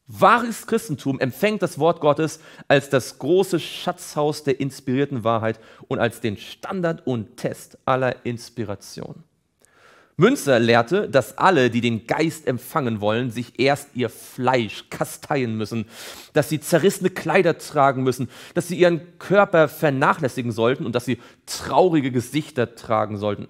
Wahres Christentum empfängt das Wort Gottes als das große Schatzhaus der inspirierten Wahrheit und als den Standard und Test aller Inspiration. Münzer lehrte, dass alle, die den Geist empfangen wollen, sich erst ihr Fleisch kasteien müssen, dass sie zerrissene Kleider tragen müssen, dass sie ihren Körper vernachlässigen sollten und dass sie traurige Gesichter tragen sollten.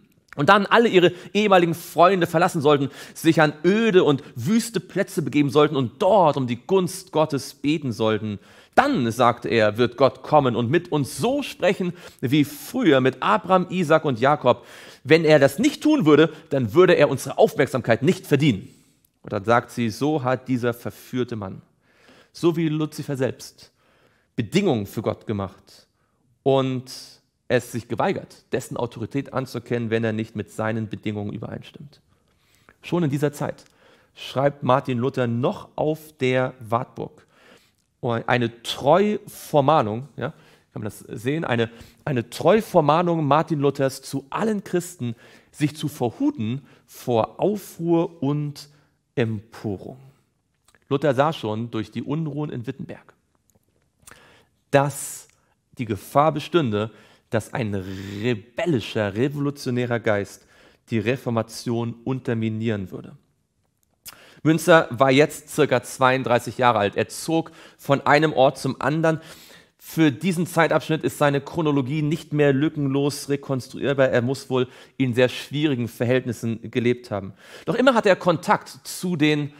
und dann alle ihre ehemaligen Freunde verlassen sollten, sich an öde und wüste Plätze begeben sollten und dort um die Gunst Gottes beten sollten. Dann, sagte er, wird Gott kommen und mit uns so sprechen wie früher mit Abraham, Isaac und Jakob. Wenn er das nicht tun würde, dann würde er unsere Aufmerksamkeit nicht verdienen. Und dann sagt sie, so hat dieser verführte Mann, so wie Luzifer selbst, Bedingungen für Gott gemacht und es sich geweigert, dessen Autorität anzuerkennen, wenn er nicht mit seinen Bedingungen übereinstimmt. Schon in dieser Zeit schreibt Martin Luther noch auf der Wartburg oh, eine Treuvermahnung, ja, kann man das sehen, eine, eine Treuvermahnung Martin Luthers zu allen Christen, sich zu verhuten vor Aufruhr und Emporung. Luther sah schon durch die Unruhen in Wittenberg, dass die Gefahr bestünde, dass ein rebellischer, revolutionärer Geist die Reformation unterminieren würde. Münzer war jetzt circa 32 Jahre alt. Er zog von einem Ort zum anderen. Für diesen Zeitabschnitt ist seine Chronologie nicht mehr lückenlos rekonstruierbar. Er muss wohl in sehr schwierigen Verhältnissen gelebt haben. Doch immer hat er Kontakt zu den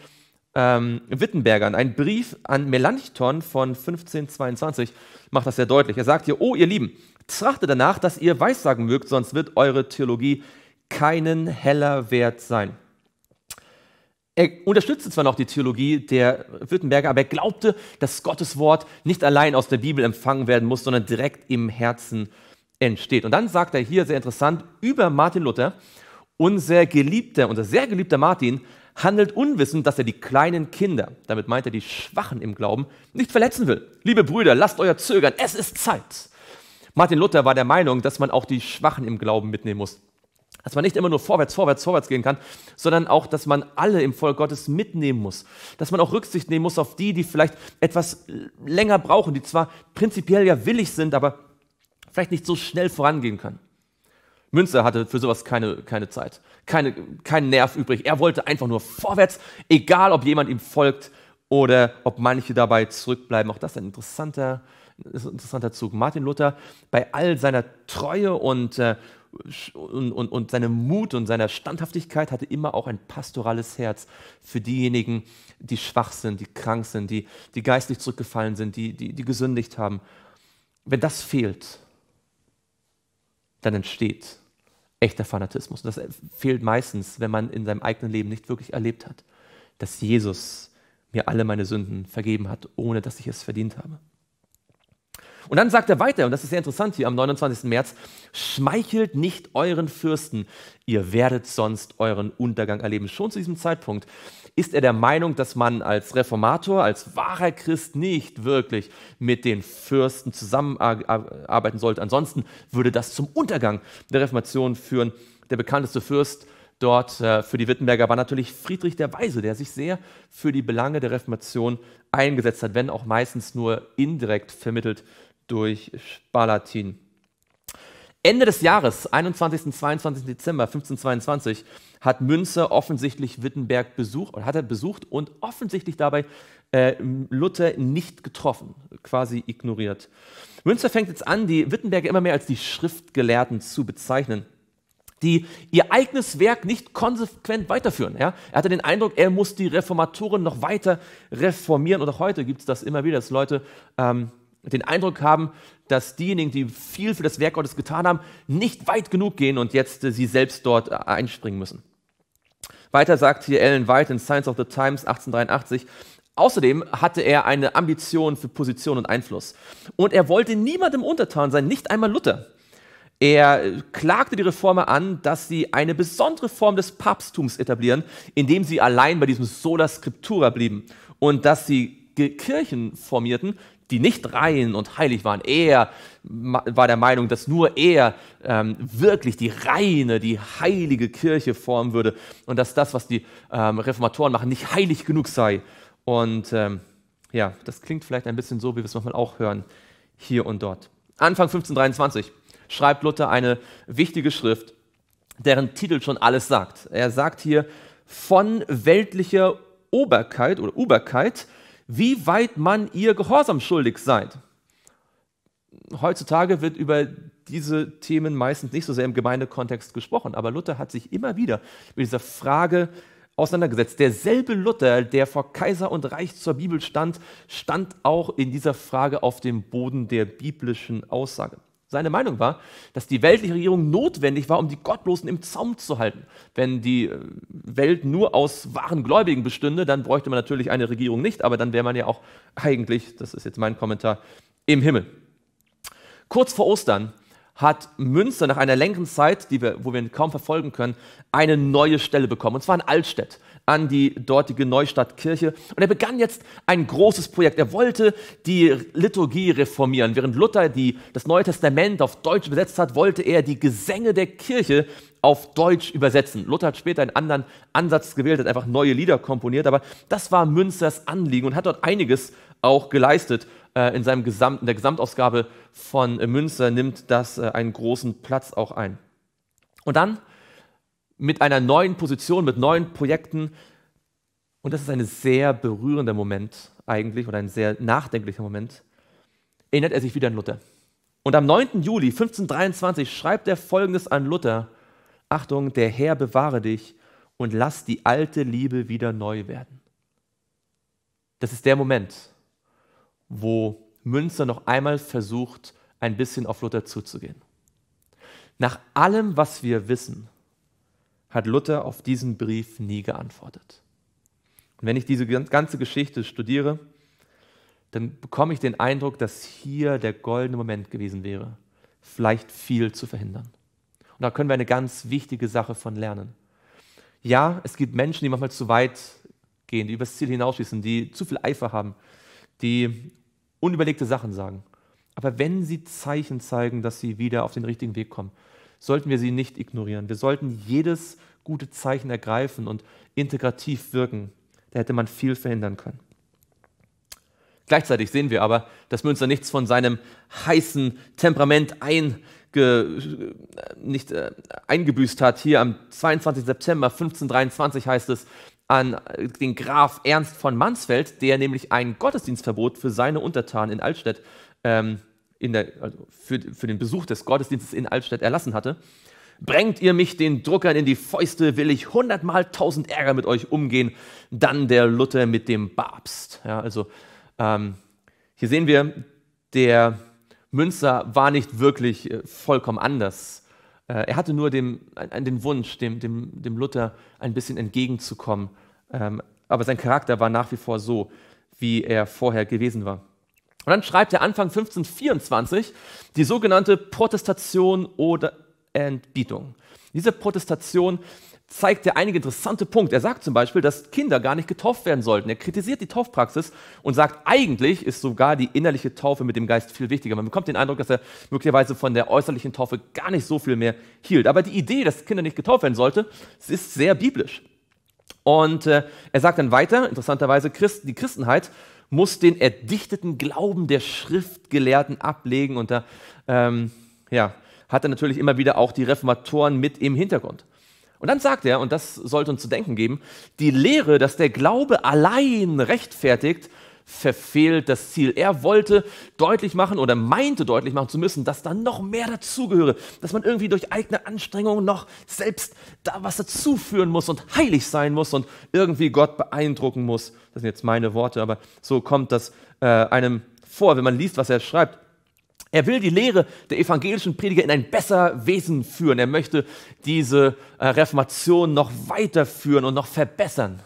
ähm, Wittenbergern. Ein Brief an Melanchthon von 1522 macht das sehr deutlich. Er sagt hier, oh ihr Lieben, Trachtet danach, dass ihr Weissagen mögt, sonst wird eure Theologie keinen heller Wert sein. Er unterstützte zwar noch die Theologie der Württemberger, aber er glaubte, dass Gottes Wort nicht allein aus der Bibel empfangen werden muss, sondern direkt im Herzen entsteht. Und dann sagt er hier sehr interessant über Martin Luther, unser geliebter, unser sehr geliebter Martin handelt unwissend, dass er die kleinen Kinder, damit meint er die Schwachen im Glauben, nicht verletzen will. Liebe Brüder, lasst euer zögern, es ist Zeit. Martin Luther war der Meinung, dass man auch die Schwachen im Glauben mitnehmen muss. Dass man nicht immer nur vorwärts, vorwärts, vorwärts gehen kann, sondern auch, dass man alle im Volk Gottes mitnehmen muss. Dass man auch Rücksicht nehmen muss auf die, die vielleicht etwas länger brauchen, die zwar prinzipiell ja willig sind, aber vielleicht nicht so schnell vorangehen können. Münzer hatte für sowas keine, keine Zeit, keine, keinen Nerv übrig. Er wollte einfach nur vorwärts, egal ob jemand ihm folgt oder ob manche dabei zurückbleiben. Auch das ist ein interessanter das ist ein interessanter Zug. Martin Luther bei all seiner Treue und, äh, und, und, und seinem Mut und seiner Standhaftigkeit hatte immer auch ein pastorales Herz für diejenigen, die schwach sind, die krank sind, die, die geistlich zurückgefallen sind, die, die, die gesündigt haben. Wenn das fehlt, dann entsteht echter Fanatismus. Und das fehlt meistens, wenn man in seinem eigenen Leben nicht wirklich erlebt hat, dass Jesus mir alle meine Sünden vergeben hat, ohne dass ich es verdient habe. Und dann sagt er weiter, und das ist sehr interessant hier am 29. März, schmeichelt nicht euren Fürsten, ihr werdet sonst euren Untergang erleben. Schon zu diesem Zeitpunkt ist er der Meinung, dass man als Reformator, als wahrer Christ nicht wirklich mit den Fürsten zusammenarbeiten sollte. Ansonsten würde das zum Untergang der Reformation führen. Der bekannteste Fürst dort äh, für die Wittenberger war natürlich Friedrich der Weise, der sich sehr für die Belange der Reformation eingesetzt hat, wenn auch meistens nur indirekt vermittelt durch Spalatin. Ende des Jahres, 21. und 22. Dezember 1522, hat Münzer offensichtlich Wittenberg besucht, hat er besucht und offensichtlich dabei äh, Luther nicht getroffen, quasi ignoriert. Münzer fängt jetzt an, die Wittenberger immer mehr als die Schriftgelehrten zu bezeichnen die ihr eigenes Werk nicht konsequent weiterführen. Ja? Er hatte den Eindruck, er muss die Reformatoren noch weiter reformieren. Und auch heute gibt es das immer wieder, dass Leute ähm, den Eindruck haben, dass diejenigen, die viel für das Werk Gottes getan haben, nicht weit genug gehen und jetzt äh, sie selbst dort äh, einspringen müssen. Weiter sagt hier Ellen White in Science of the Times 1883, Außerdem hatte er eine Ambition für Position und Einfluss. Und er wollte niemandem untertan sein, nicht einmal Luther. Er äh, klagte die Reformer an, dass sie eine besondere Form des Papsttums etablieren, indem sie allein bei diesem Sola Scriptura blieben und dass sie Kirchen formierten, die nicht rein und heilig waren. Er war der Meinung, dass nur er ähm, wirklich die reine, die heilige Kirche formen würde und dass das, was die ähm, Reformatoren machen, nicht heilig genug sei. Und ähm, ja, das klingt vielleicht ein bisschen so, wie wir es manchmal auch hören, hier und dort. Anfang 1523 schreibt Luther eine wichtige Schrift, deren Titel schon alles sagt. Er sagt hier, von weltlicher Oberkeit oder Oberkeit wie weit man ihr Gehorsam schuldig seid. Heutzutage wird über diese Themen meistens nicht so sehr im Gemeindekontext gesprochen, aber Luther hat sich immer wieder mit dieser Frage auseinandergesetzt. Derselbe Luther, der vor Kaiser und Reich zur Bibel stand, stand auch in dieser Frage auf dem Boden der biblischen Aussage seine Meinung war, dass die weltliche Regierung notwendig war, um die Gottlosen im Zaum zu halten. Wenn die äh, Welt nur aus wahren Gläubigen bestünde, dann bräuchte man natürlich eine Regierung nicht, aber dann wäre man ja auch eigentlich, das ist jetzt mein Kommentar, im Himmel. Kurz vor Ostern hat Münster nach einer längeren Zeit, die wir, wo wir ihn kaum verfolgen können, eine neue Stelle bekommen, und zwar in Altstädt an die dortige Neustadtkirche. Und er begann jetzt ein großes Projekt. Er wollte die Liturgie reformieren. Während Luther die, das Neue Testament auf Deutsch übersetzt hat, wollte er die Gesänge der Kirche auf Deutsch übersetzen. Luther hat später einen anderen Ansatz gewählt, hat einfach neue Lieder komponiert, aber das war Münsters Anliegen und hat dort einiges auch geleistet. Äh, in, seinem Gesamt, in der Gesamtausgabe von Münster nimmt das äh, einen großen Platz auch ein. Und dann mit einer neuen Position, mit neuen Projekten. Und das ist ein sehr berührender Moment eigentlich oder ein sehr nachdenklicher Moment. Erinnert er sich wieder an Luther. Und am 9. Juli 1523 schreibt er folgendes an Luther: Achtung, der Herr bewahre dich und lass die alte Liebe wieder neu werden. Das ist der Moment, wo Münster noch einmal versucht, ein bisschen auf Luther zuzugehen. Nach allem, was wir wissen, hat Luther auf diesen Brief nie geantwortet. Und wenn ich diese ganze Geschichte studiere, dann bekomme ich den Eindruck, dass hier der goldene Moment gewesen wäre, vielleicht viel zu verhindern. Und da können wir eine ganz wichtige Sache von lernen. Ja, es gibt Menschen, die manchmal zu weit gehen, die übers Ziel hinausschießen, die zu viel Eifer haben, die unüberlegte Sachen sagen. Aber wenn sie Zeichen zeigen, dass sie wieder auf den richtigen Weg kommen, sollten wir sie nicht ignorieren. Wir sollten jedes gute Zeichen ergreifen und integrativ wirken. Da hätte man viel verhindern können. Gleichzeitig sehen wir aber, dass Münster nichts von seinem heißen Temperament einge, äh, nicht, äh, eingebüßt hat. Hier am 22. September 1523 heißt es, an den Graf Ernst von Mansfeld, der nämlich ein Gottesdienstverbot für seine Untertanen in Altstädt ähm, der, also für, für den Besuch des Gottesdienstes in Albstadt erlassen hatte, Bringt ihr mich den Druckern in die Fäuste, will ich hundertmal tausend Ärger mit euch umgehen, dann der Luther mit dem Papst. Ja, also ähm, hier sehen wir, der Münzer war nicht wirklich äh, vollkommen anders. Äh, er hatte nur dem, an, den Wunsch, dem, dem, dem Luther ein bisschen entgegenzukommen. Ähm, aber sein Charakter war nach wie vor so, wie er vorher gewesen war. Und dann schreibt er Anfang 1524 die sogenannte Protestation oder Entbietung. Diese Protestation zeigt er einige interessante Punkte. Er sagt zum Beispiel, dass Kinder gar nicht getauft werden sollten. Er kritisiert die Taufpraxis und sagt, eigentlich ist sogar die innerliche Taufe mit dem Geist viel wichtiger. Man bekommt den Eindruck, dass er möglicherweise von der äußerlichen Taufe gar nicht so viel mehr hielt. Aber die Idee, dass Kinder nicht getauft werden sollten, ist sehr biblisch. Und äh, er sagt dann weiter, interessanterweise, Christ, die Christenheit muss den erdichteten Glauben der Schriftgelehrten ablegen und da ähm, ja, hat er natürlich immer wieder auch die Reformatoren mit im Hintergrund. Und dann sagt er, und das sollte uns zu denken geben, die Lehre, dass der Glaube allein rechtfertigt, verfehlt das Ziel. Er wollte deutlich machen oder meinte deutlich machen zu müssen, dass da noch mehr dazugehöre, dass man irgendwie durch eigene Anstrengungen noch selbst da was dazuführen muss und heilig sein muss und irgendwie Gott beeindrucken muss. Das sind jetzt meine Worte, aber so kommt das äh, einem vor, wenn man liest, was er schreibt. Er will die Lehre der evangelischen Prediger in ein besser Wesen führen. Er möchte diese äh, Reformation noch weiterführen und noch verbessern.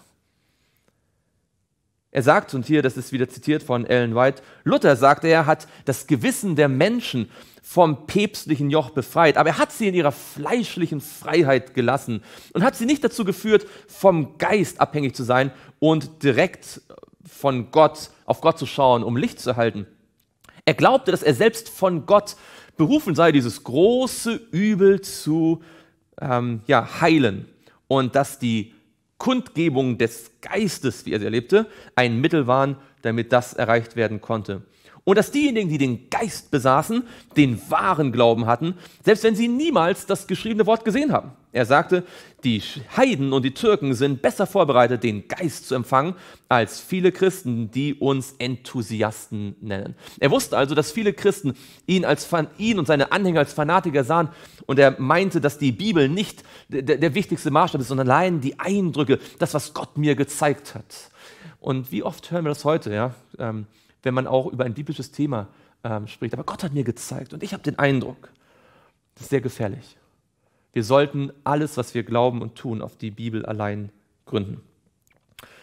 Er sagt, und hier, das ist wieder zitiert von Ellen White, Luther, sagte er, hat das Gewissen der Menschen vom päpstlichen Joch befreit, aber er hat sie in ihrer fleischlichen Freiheit gelassen und hat sie nicht dazu geführt, vom Geist abhängig zu sein und direkt von Gott, auf Gott zu schauen, um Licht zu erhalten. Er glaubte, dass er selbst von Gott berufen sei, dieses große Übel zu ähm, ja, heilen und dass die Kundgebung des Geistes, wie er sie erlebte, ein Mittel waren, damit das erreicht werden konnte. Und dass diejenigen, die den Geist besaßen, den wahren Glauben hatten, selbst wenn sie niemals das geschriebene Wort gesehen haben. Er sagte, die Heiden und die Türken sind besser vorbereitet, den Geist zu empfangen, als viele Christen, die uns Enthusiasten nennen. Er wusste also, dass viele Christen ihn, als, ihn und seine Anhänger als Fanatiker sahen und er meinte, dass die Bibel nicht der, der wichtigste Maßstab ist, sondern allein die Eindrücke, das, was Gott mir gezeigt hat. Und wie oft hören wir das heute, ja? Ähm, wenn man auch über ein biblisches Thema ähm, spricht. Aber Gott hat mir gezeigt und ich habe den Eindruck, das ist sehr gefährlich. Wir sollten alles, was wir glauben und tun, auf die Bibel allein gründen.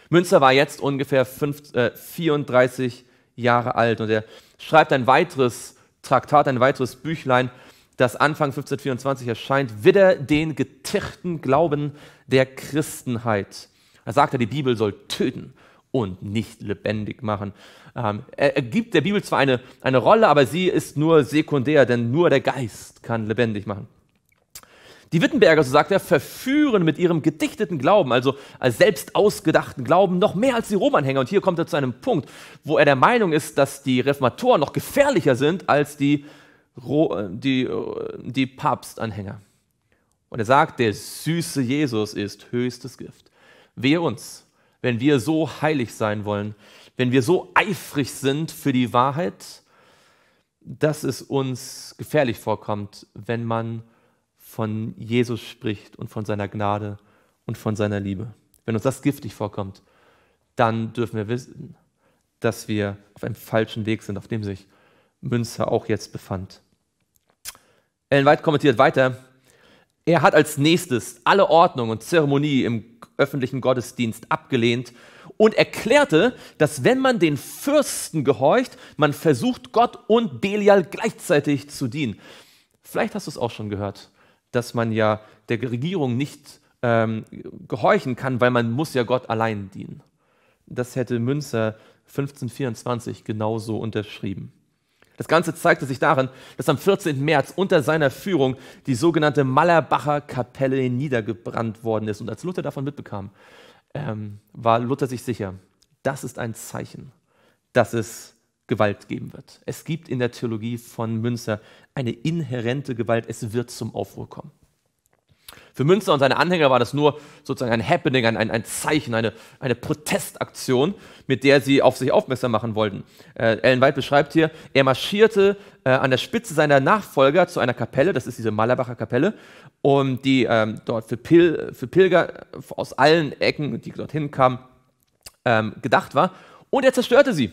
Münzer war jetzt ungefähr 5, äh, 34 Jahre alt und er schreibt ein weiteres Traktat, ein weiteres Büchlein, das Anfang 1524 erscheint, Widder den getirchten Glauben der Christenheit. Da sagt er, die Bibel soll töten und nicht lebendig machen. Ähm, er, er, gibt der Bibel zwar eine, eine Rolle, aber sie ist nur sekundär, denn nur der Geist kann lebendig machen. Die Wittenberger, so sagt er, verführen mit ihrem gedichteten Glauben, also als selbst ausgedachten Glauben, noch mehr als die Romanhänger. Und hier kommt er zu einem Punkt, wo er der Meinung ist, dass die Reformatoren noch gefährlicher sind als die, äh, die, äh, die Papstanhänger. Und er sagt, der süße Jesus ist höchstes Gift. Wehe uns, wenn wir so heilig sein wollen, wenn wir so eifrig sind für die Wahrheit, dass es uns gefährlich vorkommt, wenn man von Jesus spricht und von seiner Gnade und von seiner Liebe. Wenn uns das giftig vorkommt, dann dürfen wir wissen, dass wir auf einem falschen Weg sind, auf dem sich Münzer auch jetzt befand. Ellen White kommentiert weiter, er hat als nächstes alle Ordnung und Zeremonie im öffentlichen Gottesdienst abgelehnt und erklärte, dass wenn man den Fürsten gehorcht, man versucht, Gott und Belial gleichzeitig zu dienen. Vielleicht hast du es auch schon gehört, dass man ja der Regierung nicht ähm, gehorchen kann, weil man muss ja Gott allein dienen. Das hätte Münzer 1524 genauso unterschrieben. Das Ganze zeigte sich darin, dass am 14. März unter seiner Führung die sogenannte Mallerbacher Kapelle niedergebrannt worden ist. Und als Luther davon mitbekam, ähm, war Luther sich sicher, das ist ein Zeichen, dass es Gewalt geben wird. Es gibt in der Theologie von Münzer eine inhärente Gewalt, es wird zum Aufruhr kommen. Für Münster und seine Anhänger war das nur sozusagen ein Happening, ein, ein, ein Zeichen, eine, eine Protestaktion, mit der sie auf sich aufmerksam machen wollten. Äh, Ellen White beschreibt hier, er marschierte äh, an der Spitze seiner Nachfolger zu einer Kapelle, das ist diese Malerbacher Kapelle, um die ähm, dort für, Pil für, Pilger aus allen Ecken, die dorthin kamen, ähm, gedacht war. Und er zerstörte sie.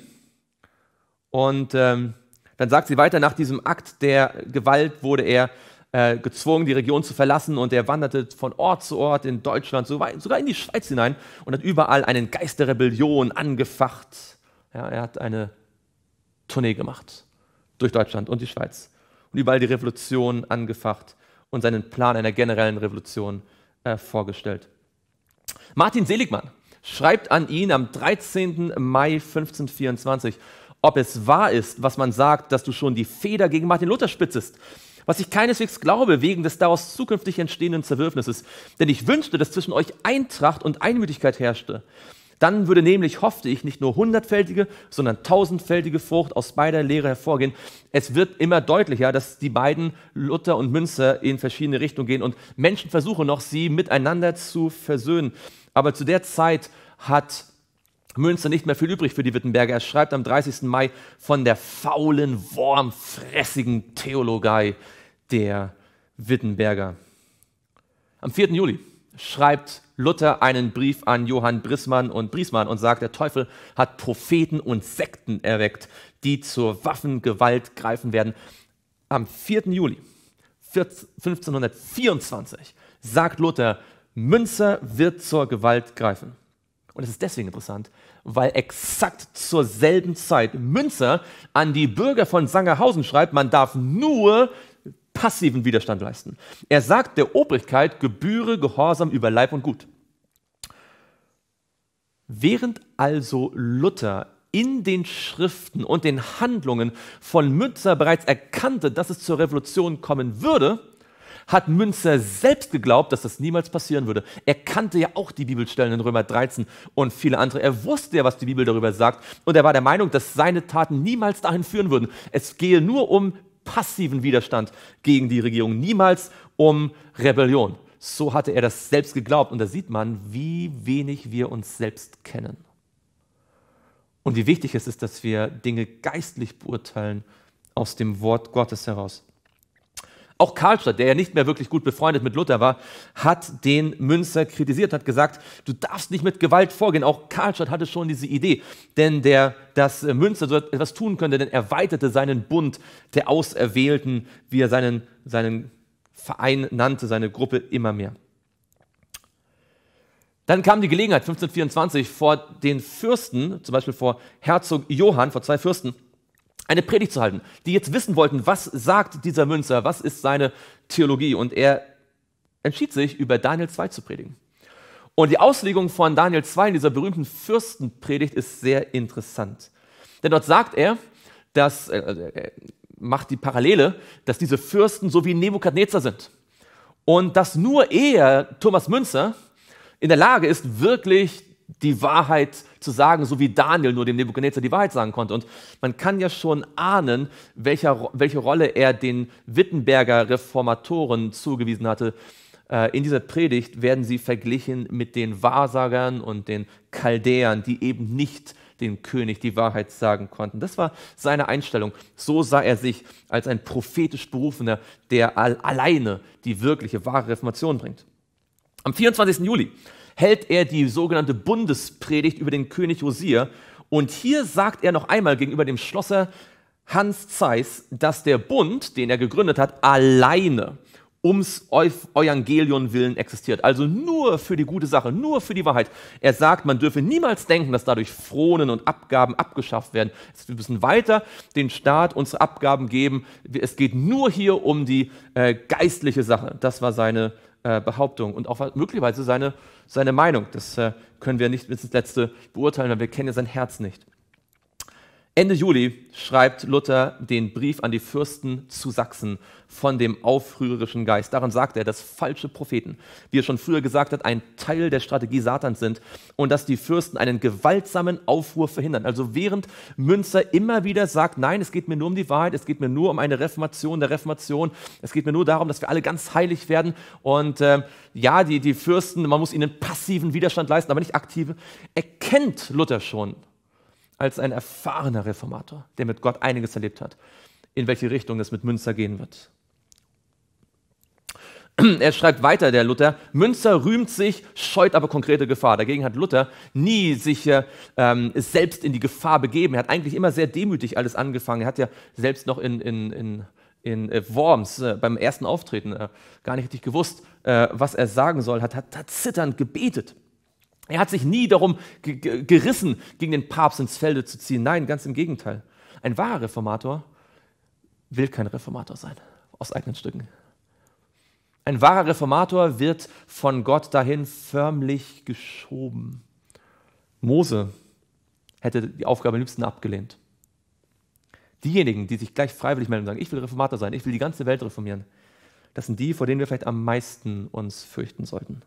Und ähm, dann sagt sie weiter, nach diesem Akt der Gewalt wurde er äh, gezwungen, die Region zu verlassen und er wanderte von Ort zu Ort in Deutschland, sogar in die Schweiz hinein und hat überall einen Geist der Rebellion angefacht. Ja, er hat eine Tournee gemacht durch Deutschland und die Schweiz und überall die Revolution angefacht und seinen Plan einer generellen Revolution äh, vorgestellt. Martin Seligmann schreibt an ihn am 13. Mai 1524, ob es wahr ist, was man sagt, dass du schon die Feder gegen Martin Luther spitzest was ich keineswegs glaube wegen des daraus zukünftig entstehenden Zerwürfnisses. Denn ich wünschte, dass zwischen euch Eintracht und Einmütigkeit herrschte. Dann würde nämlich, hoffte ich, nicht nur hundertfältige, sondern tausendfältige Frucht aus beider Lehre hervorgehen. Es wird immer deutlicher, dass die beiden, Luther und Münzer, in verschiedene Richtungen gehen und Menschen versuchen noch, sie miteinander zu versöhnen. Aber zu der Zeit hat Münzer nicht mehr viel übrig für die Wittenberger. Er schreibt am 30. Mai von der faulen, wormfressigen Theologei der Wittenberger. Am 4. Juli schreibt Luther einen Brief an Johann Brismann und Briesmann und sagt, der Teufel hat Propheten und Sekten erweckt, die zur Waffengewalt greifen werden. Am 4. Juli 1524 sagt Luther, Münzer wird zur Gewalt greifen. Und es ist deswegen interessant, weil exakt zur selben Zeit Münzer an die Bürger von Sangerhausen schreibt, man darf nur passiven Widerstand leisten. Er sagt der Obrigkeit, gebühre Gehorsam über Leib und Gut. Während also Luther in den Schriften und den Handlungen von Münzer bereits erkannte, dass es zur Revolution kommen würde, hat Münzer selbst geglaubt, dass das niemals passieren würde. Er kannte ja auch die Bibelstellen in Römer 13 und viele andere. Er wusste ja, was die Bibel darüber sagt und er war der Meinung, dass seine Taten niemals dahin führen würden. Es gehe nur um passiven Widerstand gegen die Regierung, niemals um Rebellion. So hatte er das selbst geglaubt und da sieht man, wie wenig wir uns selbst kennen. Und wie wichtig es ist, dass wir Dinge geistlich beurteilen aus dem Wort Gottes heraus. Auch Karlstadt, der ja nicht mehr wirklich gut befreundet mit Luther war, hat den Münzer kritisiert, hat gesagt, du darfst nicht mit Gewalt vorgehen. Auch Karlstadt hatte schon diese Idee, denn der, dass Münzer so etwas tun könnte, denn er weitete seinen Bund der Auserwählten, wie er seinen, seinen Verein nannte, seine Gruppe immer mehr. Dann kam die Gelegenheit 1524 vor den Fürsten, zum Beispiel vor Herzog Johann, vor zwei Fürsten, eine Predigt zu halten, die jetzt wissen wollten, was sagt dieser Münzer, was ist seine Theologie. Und er entschied sich, über Daniel 2 zu predigen. Und die Auslegung von Daniel 2 in dieser berühmten Fürstenpredigt ist sehr interessant. Denn dort sagt er, dass, äh, also er macht die Parallele, dass diese Fürsten so wie Nebukadnezar sind. Und dass nur er, Thomas Münzer, in der Lage ist, wirklich die Wahrheit zu sagen, so wie Daniel nur dem Nebukadnezar die Wahrheit sagen konnte. Und man kann ja schon ahnen, welcher, welche Rolle er den Wittenberger Reformatoren zugewiesen hatte. Äh, in dieser Predigt werden sie verglichen mit den Wahrsagern und den Chaldäern, die eben nicht dem König die Wahrheit sagen konnten. Das war seine Einstellung. So sah er sich als ein prophetisch Berufener, der alleine die wirkliche wahre Reformation bringt. Am 24. Juli hält er die sogenannte Bundespredigt über den König Hosir. Und hier sagt er noch einmal gegenüber dem Schlosser Hans Zeiss, dass der Bund, den er gegründet hat, alleine ums Evangelion willen existiert. Also nur für die gute Sache, nur für die Wahrheit. Er sagt, man dürfe niemals denken, dass dadurch Fronen und Abgaben abgeschafft werden. Wir müssen weiter den Staat unsere Abgaben geben. Es geht nur hier um die äh, geistliche Sache. Das war seine äh, Behauptung und auch möglicherweise seine, seine Meinung. Das äh, können wir nicht bis ins Letzte beurteilen, weil wir kennen ja sein Herz nicht. Ende Juli schreibt Luther den Brief an die Fürsten zu Sachsen von dem aufrührerischen Geist. Darin sagt er, dass falsche Propheten, wie er schon früher gesagt hat, ein Teil der Strategie Satans sind und dass die Fürsten einen gewaltsamen Aufruhr verhindern. Also während Münzer immer wieder sagt, nein, es geht mir nur um die Wahrheit, es geht mir nur um eine Reformation der Reformation, es geht mir nur darum, dass wir alle ganz heilig werden und äh, ja, die, die Fürsten, man muss ihnen passiven Widerstand leisten, aber nicht aktive, erkennt Luther schon als ein erfahrener Reformator, der mit Gott einiges erlebt hat, in welche Richtung es mit Münster gehen wird. Er schreibt weiter, der Luther, Münster rühmt sich, scheut aber konkrete Gefahr. Dagegen hat Luther nie sich äh, ähm, selbst in die Gefahr begeben. Er hat eigentlich immer sehr demütig alles angefangen. Er hat ja selbst noch in, in, in, in äh, Worms äh, beim ersten Auftreten äh, gar nicht richtig gewusst, äh, was er sagen soll, hat, hat, hat zitternd gebetet. Er hat sich nie darum gerissen, gegen den Papst ins Felde zu ziehen. Nein, ganz im Gegenteil. Ein wahrer Reformator will kein Reformator sein, aus eigenen Stücken. Ein wahrer Reformator wird von Gott dahin förmlich geschoben. Mose hätte die Aufgabe am liebsten abgelehnt. Diejenigen, die sich gleich freiwillig melden und sagen, ich will Reformator sein, ich will die ganze Welt reformieren, das sind die, vor denen wir vielleicht am meisten uns fürchten sollten.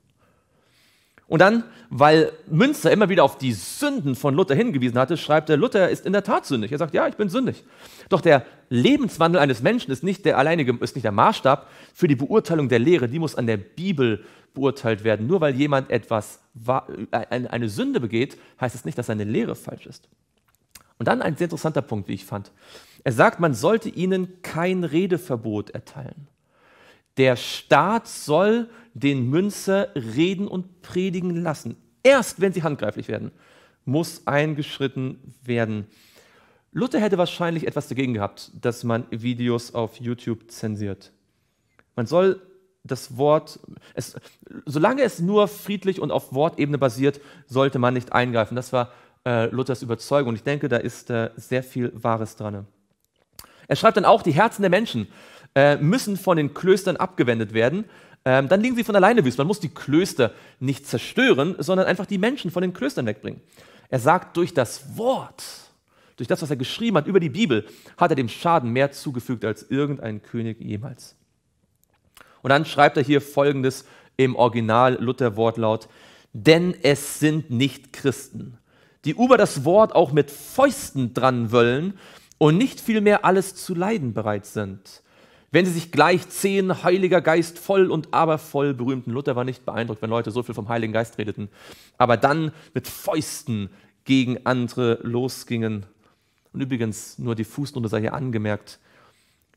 Und dann, weil Münster immer wieder auf die Sünden von Luther hingewiesen hatte, schreibt er, Luther ist in der Tat sündig. Er sagt, ja, ich bin sündig. Doch der Lebenswandel eines Menschen ist nicht der alleinige, ist nicht der Maßstab für die Beurteilung der Lehre. Die muss an der Bibel beurteilt werden. Nur weil jemand etwas, äh, eine Sünde begeht, heißt es nicht, dass seine Lehre falsch ist. Und dann ein sehr interessanter Punkt, wie ich fand. Er sagt, man sollte ihnen kein Redeverbot erteilen. Der Staat soll den Münzer reden und predigen lassen. Erst wenn sie handgreiflich werden, muss eingeschritten werden. Luther hätte wahrscheinlich etwas dagegen gehabt, dass man Videos auf YouTube zensiert. Man soll das Wort, es, solange es nur friedlich und auf Wortebene basiert, sollte man nicht eingreifen. Das war äh, Luthers Überzeugung. Und ich denke, da ist äh, sehr viel Wahres dran. Er schreibt dann auch, die Herzen der Menschen äh, müssen von den Klöstern abgewendet werden, ähm, dann liegen sie von alleine wüst. Man muss die Klöster nicht zerstören, sondern einfach die Menschen von den Klöstern wegbringen. Er sagt, durch das Wort, durch das, was er geschrieben hat über die Bibel, hat er dem Schaden mehr zugefügt als irgendein König jemals. Und dann schreibt er hier folgendes im Original Luther-Wortlaut: Denn es sind nicht Christen, die über das Wort auch mit Fäusten dran wollen und nicht vielmehr alles zu leiden bereit sind wenn sie sich gleich zehn Heiliger Geist voll und aber voll berühmten. Luther war nicht beeindruckt, wenn Leute so viel vom Heiligen Geist redeten, aber dann mit Fäusten gegen andere losgingen. Und übrigens, nur die Fußnote sei hier angemerkt,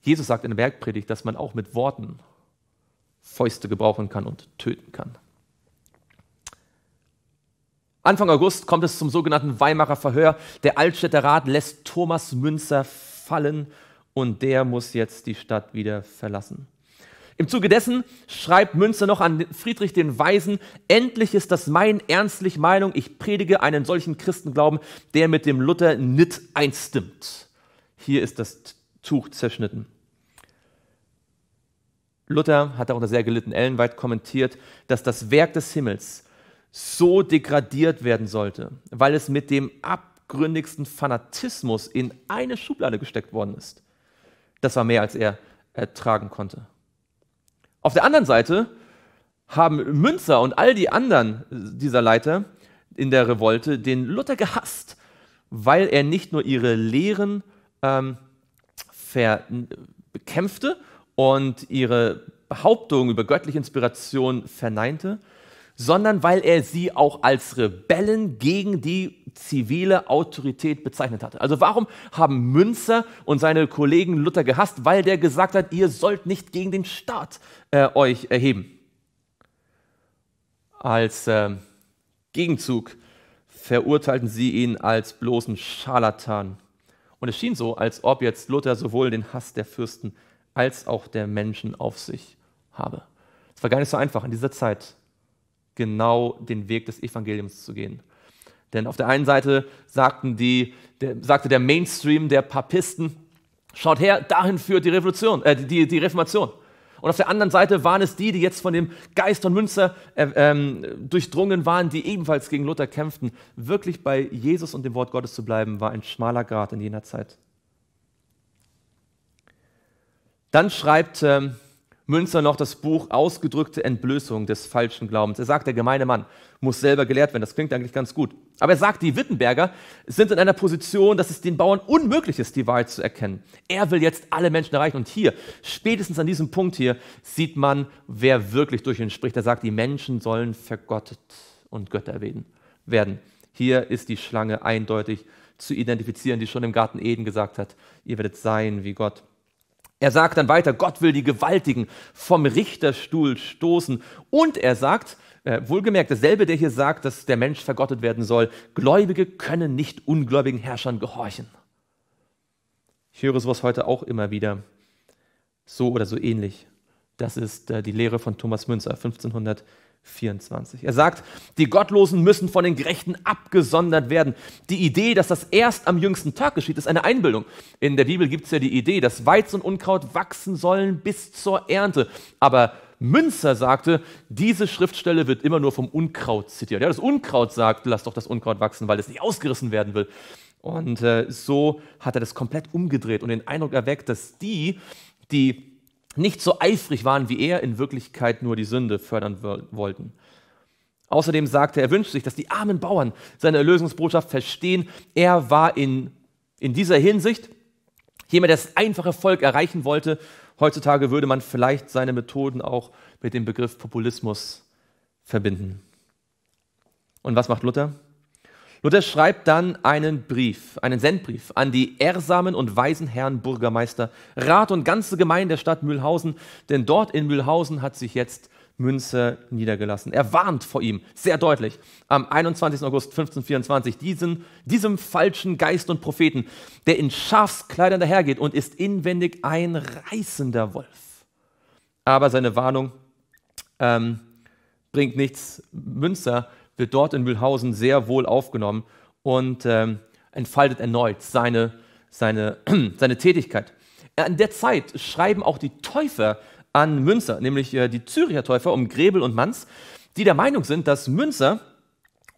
Jesus sagt in der Bergpredigt, dass man auch mit Worten Fäuste gebrauchen kann und töten kann. Anfang August kommt es zum sogenannten Weimarer Verhör. Der Altstädter Rat lässt Thomas Münzer fallen und der muss jetzt die Stadt wieder verlassen. Im Zuge dessen schreibt Münzer noch an Friedrich den Weisen, endlich ist das mein ernstlich Meinung, ich predige einen solchen Christenglauben, der mit dem Luther nicht einstimmt. Hier ist das Tuch zerschnitten. Luther hat darunter sehr gelitten, Ellenweit kommentiert, dass das Werk des Himmels so degradiert werden sollte, weil es mit dem abgründigsten Fanatismus in eine Schublade gesteckt worden ist. Das war mehr, als er ertragen konnte. Auf der anderen Seite haben Münzer und all die anderen dieser Leiter in der Revolte den Luther gehasst, weil er nicht nur ihre Lehren ähm, bekämpfte und ihre Behauptungen über göttliche Inspiration verneinte, sondern weil er sie auch als Rebellen gegen die zivile Autorität bezeichnet hatte. Also warum haben Münzer und seine Kollegen Luther gehasst? Weil der gesagt hat, ihr sollt nicht gegen den Staat äh, euch erheben. Als äh, Gegenzug verurteilten sie ihn als bloßen Scharlatan. Und es schien so, als ob jetzt Luther sowohl den Hass der Fürsten als auch der Menschen auf sich habe. Es war gar nicht so einfach in dieser Zeit genau den Weg des Evangeliums zu gehen. Denn auf der einen Seite sagten die, der, sagte der Mainstream der Papisten, schaut her, dahin führt die, Revolution, äh, die, die Reformation. Und auf der anderen Seite waren es die, die jetzt von dem Geist von Münster äh, ähm, durchdrungen waren, die ebenfalls gegen Luther kämpften. Wirklich bei Jesus und dem Wort Gottes zu bleiben, war ein schmaler Grat in jener Zeit. Dann schreibt ähm, Münster noch das Buch Ausgedrückte Entblößung des falschen Glaubens. Er sagt, der gemeine Mann muss selber gelehrt werden. Das klingt eigentlich ganz gut. Aber er sagt, die Wittenberger sind in einer Position, dass es den Bauern unmöglich ist, die Wahrheit zu erkennen. Er will jetzt alle Menschen erreichen. Und hier, spätestens an diesem Punkt hier, sieht man, wer wirklich durch ihn spricht. Er sagt, die Menschen sollen vergottet und Götter werden. Hier ist die Schlange eindeutig zu identifizieren, die schon im Garten Eden gesagt hat, ihr werdet sein wie Gott. Er sagt dann weiter, Gott will die Gewaltigen vom Richterstuhl stoßen. Und er sagt, äh, wohlgemerkt, dasselbe, der hier sagt, dass der Mensch vergottet werden soll, Gläubige können nicht ungläubigen Herrschern gehorchen. Ich höre sowas heute auch immer wieder, so oder so ähnlich. Das ist äh, die Lehre von Thomas Münzer, 1500. 24. Er sagt, die Gottlosen müssen von den Gerechten abgesondert werden. Die Idee, dass das erst am jüngsten Tag geschieht, ist eine Einbildung. In der Bibel gibt es ja die Idee, dass Weiz und Unkraut wachsen sollen bis zur Ernte. Aber Münzer sagte, diese Schriftstelle wird immer nur vom Unkraut zitiert. Ja, das Unkraut sagt, lass doch das Unkraut wachsen, weil es nicht ausgerissen werden will. Und äh, so hat er das komplett umgedreht und den Eindruck erweckt, dass die, die nicht so eifrig waren wie er, in Wirklichkeit nur die Sünde fördern wollten. Außerdem sagte er, er wünscht sich, dass die armen Bauern seine Erlösungsbotschaft verstehen. Er war in, in dieser Hinsicht jemand, der das einfache Volk erreichen wollte. Heutzutage würde man vielleicht seine Methoden auch mit dem Begriff Populismus verbinden. Und was macht Luther? Luther schreibt dann einen Brief, einen Sendbrief an die ehrsamen und weisen Herren Bürgermeister, Rat und ganze Gemeinde der Stadt Mühlhausen, denn dort in Mühlhausen hat sich jetzt Münze niedergelassen. Er warnt vor ihm sehr deutlich am 21. August 1524 diesen, diesem falschen Geist und Propheten, der in Schafskleidern dahergeht und ist inwendig ein reißender Wolf. Aber seine Warnung ähm, bringt nichts. Münzer wird dort in Mühlhausen sehr wohl aufgenommen und ähm, entfaltet erneut seine, seine, seine Tätigkeit. In der Zeit schreiben auch die Täufer an Münzer, nämlich äh, die Züricher Täufer um Grebel und Manz, die der Meinung sind, dass Münzer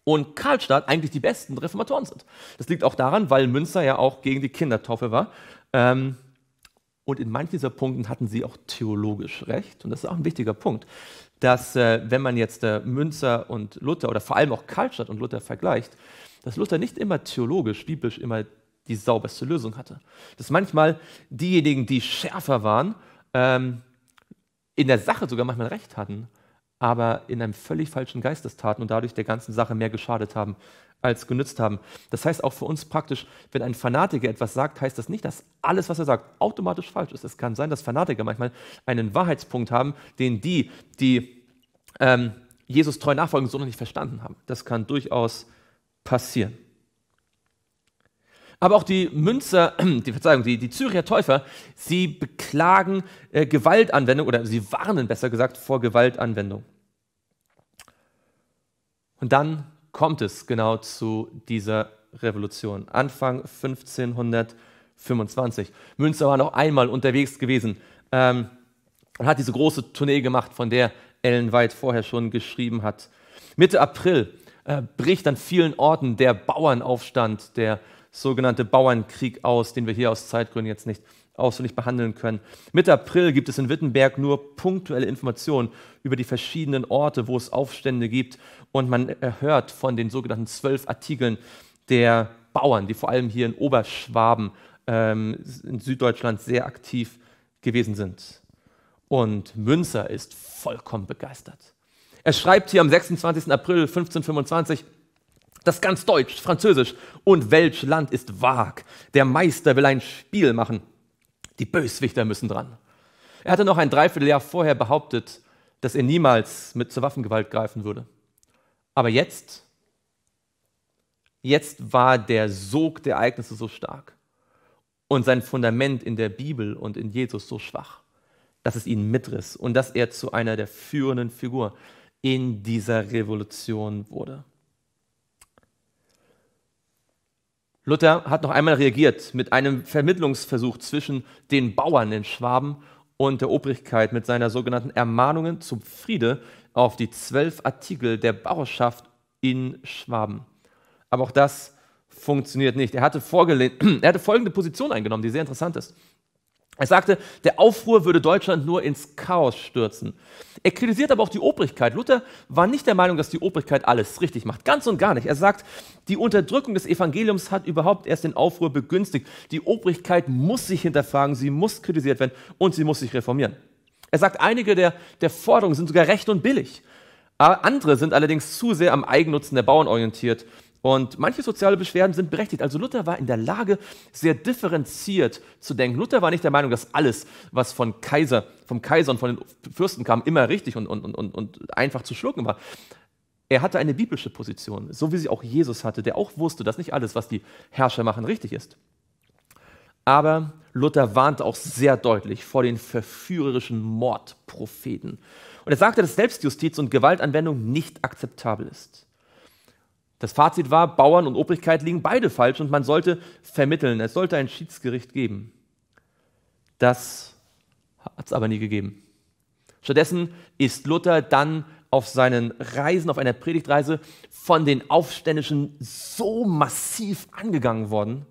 und Karlstadt eigentlich die besten Reformatoren sind. Das liegt auch daran, weil Münzer ja auch gegen die Kindertaufe war. Ähm, und in manchen dieser Punkten hatten sie auch theologisch recht. Und das ist auch ein wichtiger Punkt, dass äh, wenn man jetzt äh, Münzer und Luther oder vor allem auch Karlstadt und Luther vergleicht, dass Luther nicht immer theologisch, biblisch immer die sauberste Lösung hatte. Dass manchmal diejenigen, die schärfer waren, ähm, in der Sache sogar manchmal recht hatten aber in einem völlig falschen Geistestaten und dadurch der ganzen Sache mehr geschadet haben als genützt haben. Das heißt auch für uns praktisch, wenn ein Fanatiker etwas sagt, heißt das nicht, dass alles, was er sagt, automatisch falsch ist. Es kann sein, dass Fanatiker manchmal einen Wahrheitspunkt haben, den die, die ähm, Jesus treu nachfolgen, so noch nicht verstanden haben. Das kann durchaus passieren. Aber auch die Münzer, die Verzeihung, die, die Zürcher Täufer, sie beklagen äh, Gewaltanwendung oder sie warnen besser gesagt vor Gewaltanwendung. Und dann kommt es genau zu dieser Revolution, Anfang 1525. Münzer war noch einmal unterwegs gewesen ähm, und hat diese große Tournee gemacht, von der Ellen vorher schon geschrieben hat. Mitte April äh, bricht an vielen Orten der Bauernaufstand, der sogenannte Bauernkrieg aus, den wir hier aus Zeitgründen jetzt nicht ausführlich behandeln können. Mitte April gibt es in Wittenberg nur punktuelle Informationen über die verschiedenen Orte, wo es Aufstände gibt. Und man hört von den sogenannten zwölf Artikeln der Bauern, die vor allem hier in Oberschwaben ähm, in Süddeutschland sehr aktiv gewesen sind. Und Münzer ist vollkommen begeistert. Er schreibt hier am 26. April 1525, das ganz Deutsch, Französisch und welch Land ist vag. Der Meister will ein Spiel machen. Die Böswichter müssen dran. Er hatte noch ein Dreivierteljahr vorher behauptet, dass er niemals mit zur Waffengewalt greifen würde. Aber jetzt, jetzt war der Sog der Ereignisse so stark und sein Fundament in der Bibel und in Jesus so schwach, dass es ihn mitriss und dass er zu einer der führenden Figuren in dieser Revolution wurde. Luther hat noch einmal reagiert mit einem Vermittlungsversuch zwischen den Bauern in Schwaben und der Obrigkeit mit seiner sogenannten Ermahnungen zum Friede auf die zwölf Artikel der Bauerschaft in Schwaben. Aber auch das funktioniert nicht. Er hatte, er hatte folgende Position eingenommen, die sehr interessant ist. Er sagte, der Aufruhr würde Deutschland nur ins Chaos stürzen. Er kritisiert aber auch die Obrigkeit. Luther war nicht der Meinung, dass die Obrigkeit alles richtig macht. Ganz und gar nicht. Er sagt, die Unterdrückung des Evangeliums hat überhaupt erst den Aufruhr begünstigt. Die Obrigkeit muss sich hinterfragen, sie muss kritisiert werden und sie muss sich reformieren. Er sagt, einige der, der Forderungen sind sogar recht und billig. Andere sind allerdings zu sehr am Eigennutzen der Bauern orientiert und manche soziale Beschwerden sind berechtigt. Also Luther war in der Lage, sehr differenziert zu denken. Luther war nicht der Meinung, dass alles, was von Kaiser, vom Kaiser und von den Fürsten kam, immer richtig und, und, und, und einfach zu schlucken war. Er hatte eine biblische Position, so wie sie auch Jesus hatte, der auch wusste, dass nicht alles, was die Herrscher machen, richtig ist. Aber Luther warnte auch sehr deutlich vor den verführerischen Mordpropheten. Und er sagte, dass Selbstjustiz und Gewaltanwendung nicht akzeptabel ist. Das Fazit war, Bauern und Obrigkeit liegen beide falsch und man sollte vermitteln. Es sollte ein Schiedsgericht geben. Das hat es aber nie gegeben. Stattdessen ist Luther dann auf seinen Reisen, auf einer Predigtreise von den Aufständischen so massiv angegangen worden,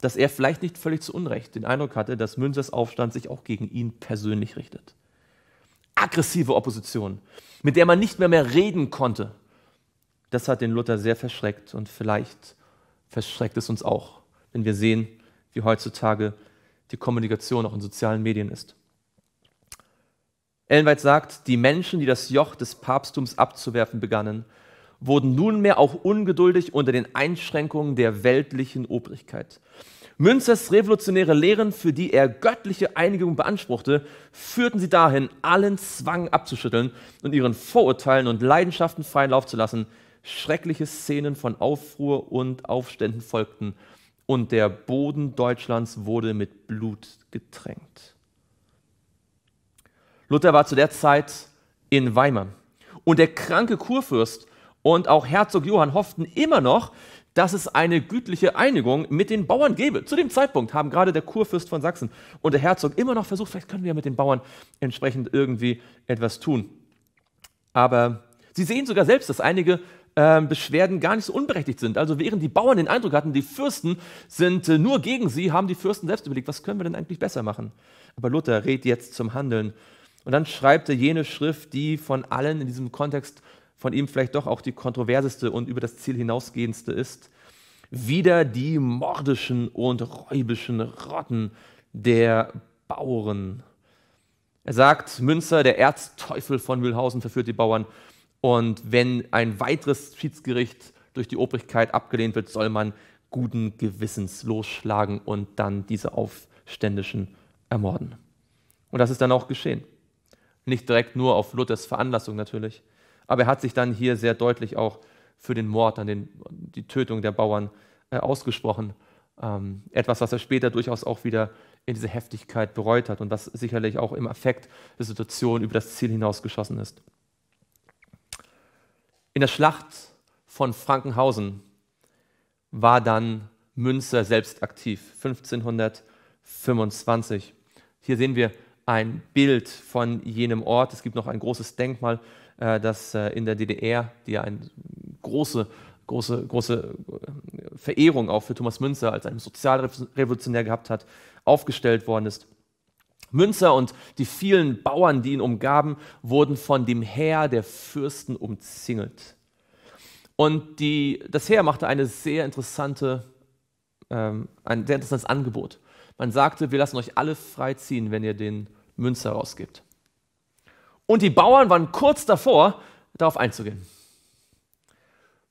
dass er vielleicht nicht völlig zu Unrecht den Eindruck hatte, dass Münzers Aufstand sich auch gegen ihn persönlich richtet. Aggressive Opposition, mit der man nicht mehr mehr reden konnte. Das hat den Luther sehr verschreckt und vielleicht verschreckt es uns auch, wenn wir sehen, wie heutzutage die Kommunikation auch in sozialen Medien ist. Ellenweit sagt, die Menschen, die das Joch des Papsttums abzuwerfen begannen, wurden nunmehr auch ungeduldig unter den Einschränkungen der weltlichen Obrigkeit. Münzers revolutionäre Lehren, für die er göttliche Einigung beanspruchte, führten sie dahin, allen Zwang abzuschütteln und ihren Vorurteilen und Leidenschaften freien Lauf zu lassen, Schreckliche Szenen von Aufruhr und Aufständen folgten und der Boden Deutschlands wurde mit Blut getränkt. Luther war zu der Zeit in Weimar und der kranke Kurfürst und auch Herzog Johann hofften immer noch, dass es eine gütliche Einigung mit den Bauern gäbe. Zu dem Zeitpunkt haben gerade der Kurfürst von Sachsen und der Herzog immer noch versucht, vielleicht können wir mit den Bauern entsprechend irgendwie etwas tun. Aber sie sehen sogar selbst, dass einige äh, Beschwerden gar nicht so unberechtigt sind. Also während die Bauern den Eindruck hatten, die Fürsten sind äh, nur gegen sie, haben die Fürsten selbst überlegt, was können wir denn eigentlich besser machen? Aber Luther rät jetzt zum Handeln. Und dann schreibt er jene Schrift, die von allen in diesem Kontext von ihm vielleicht doch auch die kontroverseste und über das Ziel hinausgehendste ist. Wieder die mordischen und räubischen Rotten der Bauern. Er sagt, Münzer, der Erzteufel von Mühlhausen, verführt die Bauern und wenn ein weiteres Schiedsgericht durch die Obrigkeit abgelehnt wird, soll man guten Gewissens losschlagen und dann diese Aufständischen ermorden. Und das ist dann auch geschehen. Nicht direkt nur auf Luthers Veranlassung natürlich, aber er hat sich dann hier sehr deutlich auch für den Mord an den, die Tötung der Bauern äh, ausgesprochen. Ähm, etwas, was er später durchaus auch wieder in diese Heftigkeit bereut hat und was sicherlich auch im Affekt der Situation über das Ziel hinausgeschossen ist. In der Schlacht von Frankenhausen war dann Münzer selbst aktiv, 1525. Hier sehen wir ein Bild von jenem Ort. Es gibt noch ein großes Denkmal, äh, das äh, in der DDR, die ja eine große, große, große äh, Verehrung auch für Thomas Münzer als einen Sozialrevolutionär gehabt hat, aufgestellt worden ist. Münzer und die vielen Bauern, die ihn umgaben, wurden von dem Heer der Fürsten umzingelt. Und die, das Heer machte eine sehr interessante, ähm, ein sehr interessantes Angebot. Man sagte, wir lassen euch alle freiziehen, wenn ihr den Münzer rausgibt. Und die Bauern waren kurz davor, darauf einzugehen.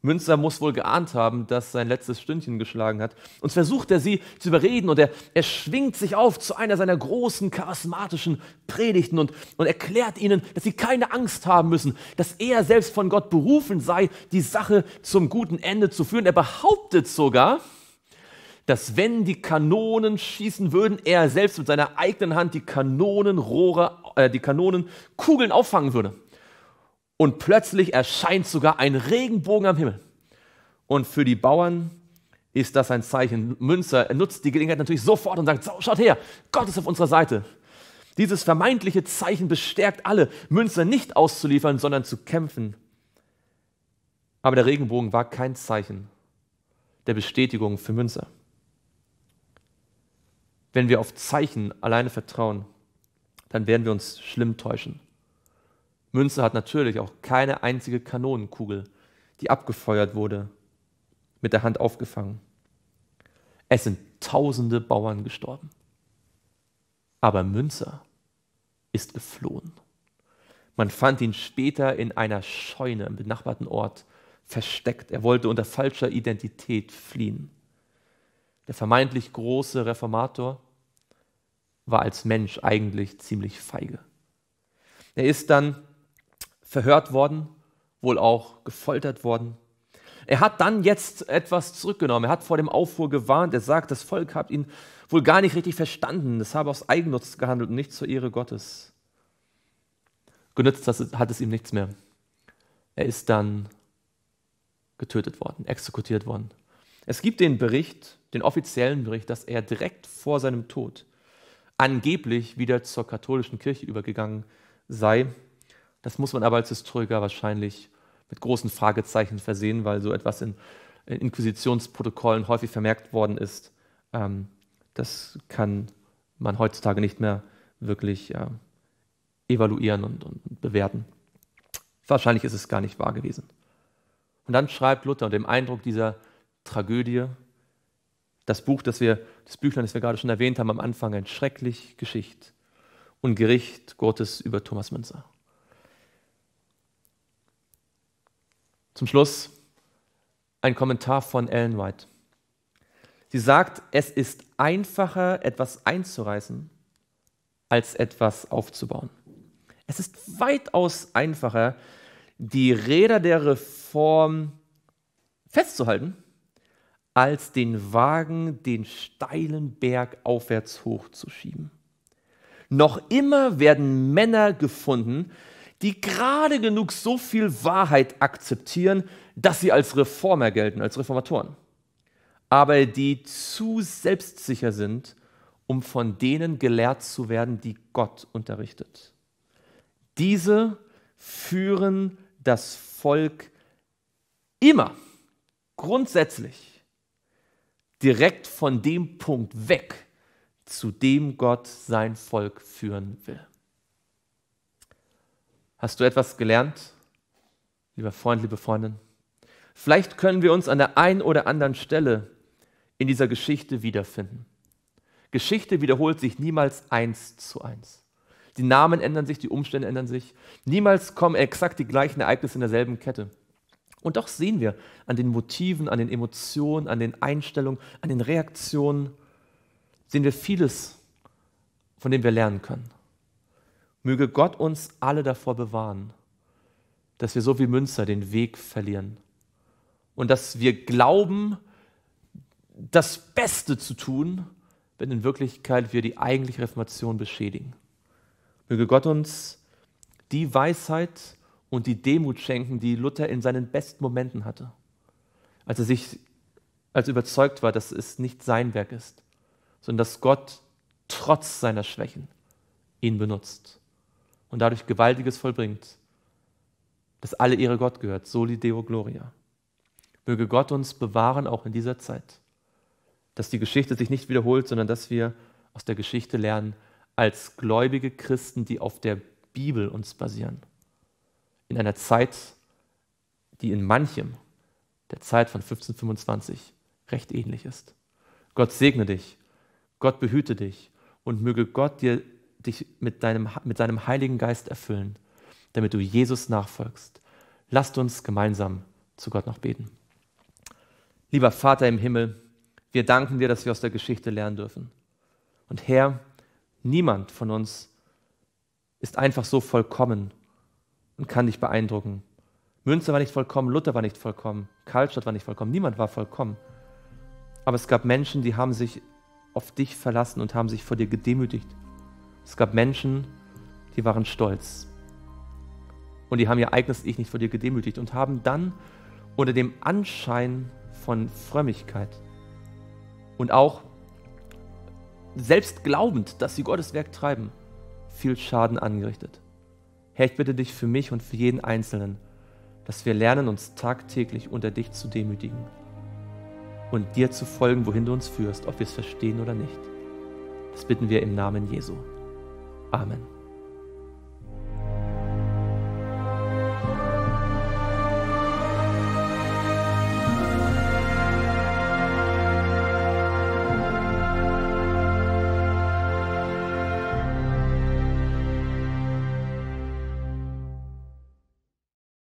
Münzer muss wohl geahnt haben, dass sein letztes Stündchen geschlagen hat. Und versucht er sie zu überreden und er, er schwingt sich auf zu einer seiner großen charismatischen Predigten und, und erklärt ihnen, dass sie keine Angst haben müssen, dass er selbst von Gott berufen sei, die Sache zum guten Ende zu führen. Er behauptet sogar, dass wenn die Kanonen schießen würden, er selbst mit seiner eigenen Hand die Kanonenrohre, äh, die Kanonenkugeln auffangen würde und plötzlich erscheint sogar ein Regenbogen am Himmel. Und für die Bauern ist das ein Zeichen. Münzer nutzt die Gelegenheit natürlich sofort und sagt, schaut her, Gott ist auf unserer Seite. Dieses vermeintliche Zeichen bestärkt alle, Münzer nicht auszuliefern, sondern zu kämpfen. Aber der Regenbogen war kein Zeichen der Bestätigung für Münzer. Wenn wir auf Zeichen alleine vertrauen, dann werden wir uns schlimm täuschen. Münster hat natürlich auch keine einzige Kanonenkugel, die abgefeuert wurde, mit der Hand aufgefangen. Es sind tausende Bauern gestorben. Aber Münzer ist geflohen. Man fand ihn später in einer Scheune im benachbarten Ort versteckt. Er wollte unter falscher Identität fliehen. Der vermeintlich große Reformator war als Mensch eigentlich ziemlich feige. Er ist dann verhört worden, wohl auch gefoltert worden. Er hat dann jetzt etwas zurückgenommen. Er hat vor dem Aufruhr gewarnt. Er sagt, das Volk hat ihn wohl gar nicht richtig verstanden. Das habe aus Eigennutz gehandelt und nicht zur Ehre Gottes. Genützt hat es ihm nichts mehr. Er ist dann getötet worden, exekutiert worden. Es gibt den Bericht, den offiziellen Bericht, dass er direkt vor seinem Tod angeblich wieder zur katholischen Kirche übergegangen sei das muss man aber als Historiker wahrscheinlich mit großen Fragezeichen versehen, weil so etwas in, in Inquisitionsprotokollen häufig vermerkt worden ist. Ähm, das kann man heutzutage nicht mehr wirklich äh, evaluieren und, und bewerten. Wahrscheinlich ist es gar nicht wahr gewesen. Und dann schreibt Luther unter dem Eindruck dieser Tragödie, das Buch, das wir, das Büchlein, das wir gerade schon erwähnt haben, am Anfang ein schrecklich Geschicht und Gericht Gottes über Thomas Münzer. Zum Schluss ein Kommentar von Ellen White. Sie sagt, es ist einfacher, etwas einzureißen, als etwas aufzubauen. Es ist weitaus einfacher, die Räder der Reform festzuhalten, als den Wagen den steilen Berg aufwärts hochzuschieben. Noch immer werden Männer gefunden, die gerade genug so viel Wahrheit akzeptieren, dass sie als Reformer gelten, als Reformatoren, aber die zu selbstsicher sind, um von denen gelehrt zu werden, die Gott unterrichtet. Diese führen das Volk immer grundsätzlich direkt von dem Punkt weg, zu dem Gott sein Volk führen will. Hast du etwas gelernt, lieber Freund, liebe Freundin? Vielleicht können wir uns an der einen oder anderen Stelle in dieser Geschichte wiederfinden. Geschichte wiederholt sich niemals eins zu eins. Die Namen ändern sich, die Umstände ändern sich. Niemals kommen exakt die gleichen Ereignisse in derselben Kette. Und doch sehen wir an den Motiven, an den Emotionen, an den Einstellungen, an den Reaktionen, sehen wir vieles, von dem wir lernen können. Möge Gott uns alle davor bewahren, dass wir so wie Münzer den Weg verlieren und dass wir glauben, das Beste zu tun, wenn in Wirklichkeit wir die eigentliche Reformation beschädigen. Möge Gott uns die Weisheit und die Demut schenken, die Luther in seinen besten Momenten hatte, als er sich als überzeugt war, dass es nicht sein Werk ist, sondern dass Gott trotz seiner Schwächen ihn benutzt und dadurch Gewaltiges vollbringt, dass alle Ehre Gott gehört, soli Deo Gloria. Möge Gott uns bewahren, auch in dieser Zeit, dass die Geschichte sich nicht wiederholt, sondern dass wir aus der Geschichte lernen, als gläubige Christen, die auf der Bibel uns basieren. In einer Zeit, die in manchem der Zeit von 1525 recht ähnlich ist. Gott segne dich, Gott behüte dich und möge Gott dir dich mit, deinem, mit seinem Heiligen Geist erfüllen, damit du Jesus nachfolgst. Lasst uns gemeinsam zu Gott noch beten. Lieber Vater im Himmel, wir danken dir, dass wir aus der Geschichte lernen dürfen. Und Herr, niemand von uns ist einfach so vollkommen und kann dich beeindrucken. Münster war nicht vollkommen, Luther war nicht vollkommen, Karlstadt war nicht vollkommen, niemand war vollkommen. Aber es gab Menschen, die haben sich auf dich verlassen und haben sich vor dir gedemütigt es gab Menschen, die waren stolz. Und die haben ihr eigenes Ich nicht vor dir gedemütigt und haben dann unter dem Anschein von Frömmigkeit und auch selbst glaubend, dass sie Gottes Werk treiben, viel Schaden angerichtet. Herr, ich bitte dich für mich und für jeden Einzelnen, dass wir lernen, uns tagtäglich unter dich zu demütigen und dir zu folgen, wohin du uns führst, ob wir es verstehen oder nicht. Das bitten wir im Namen Jesu. 阿门。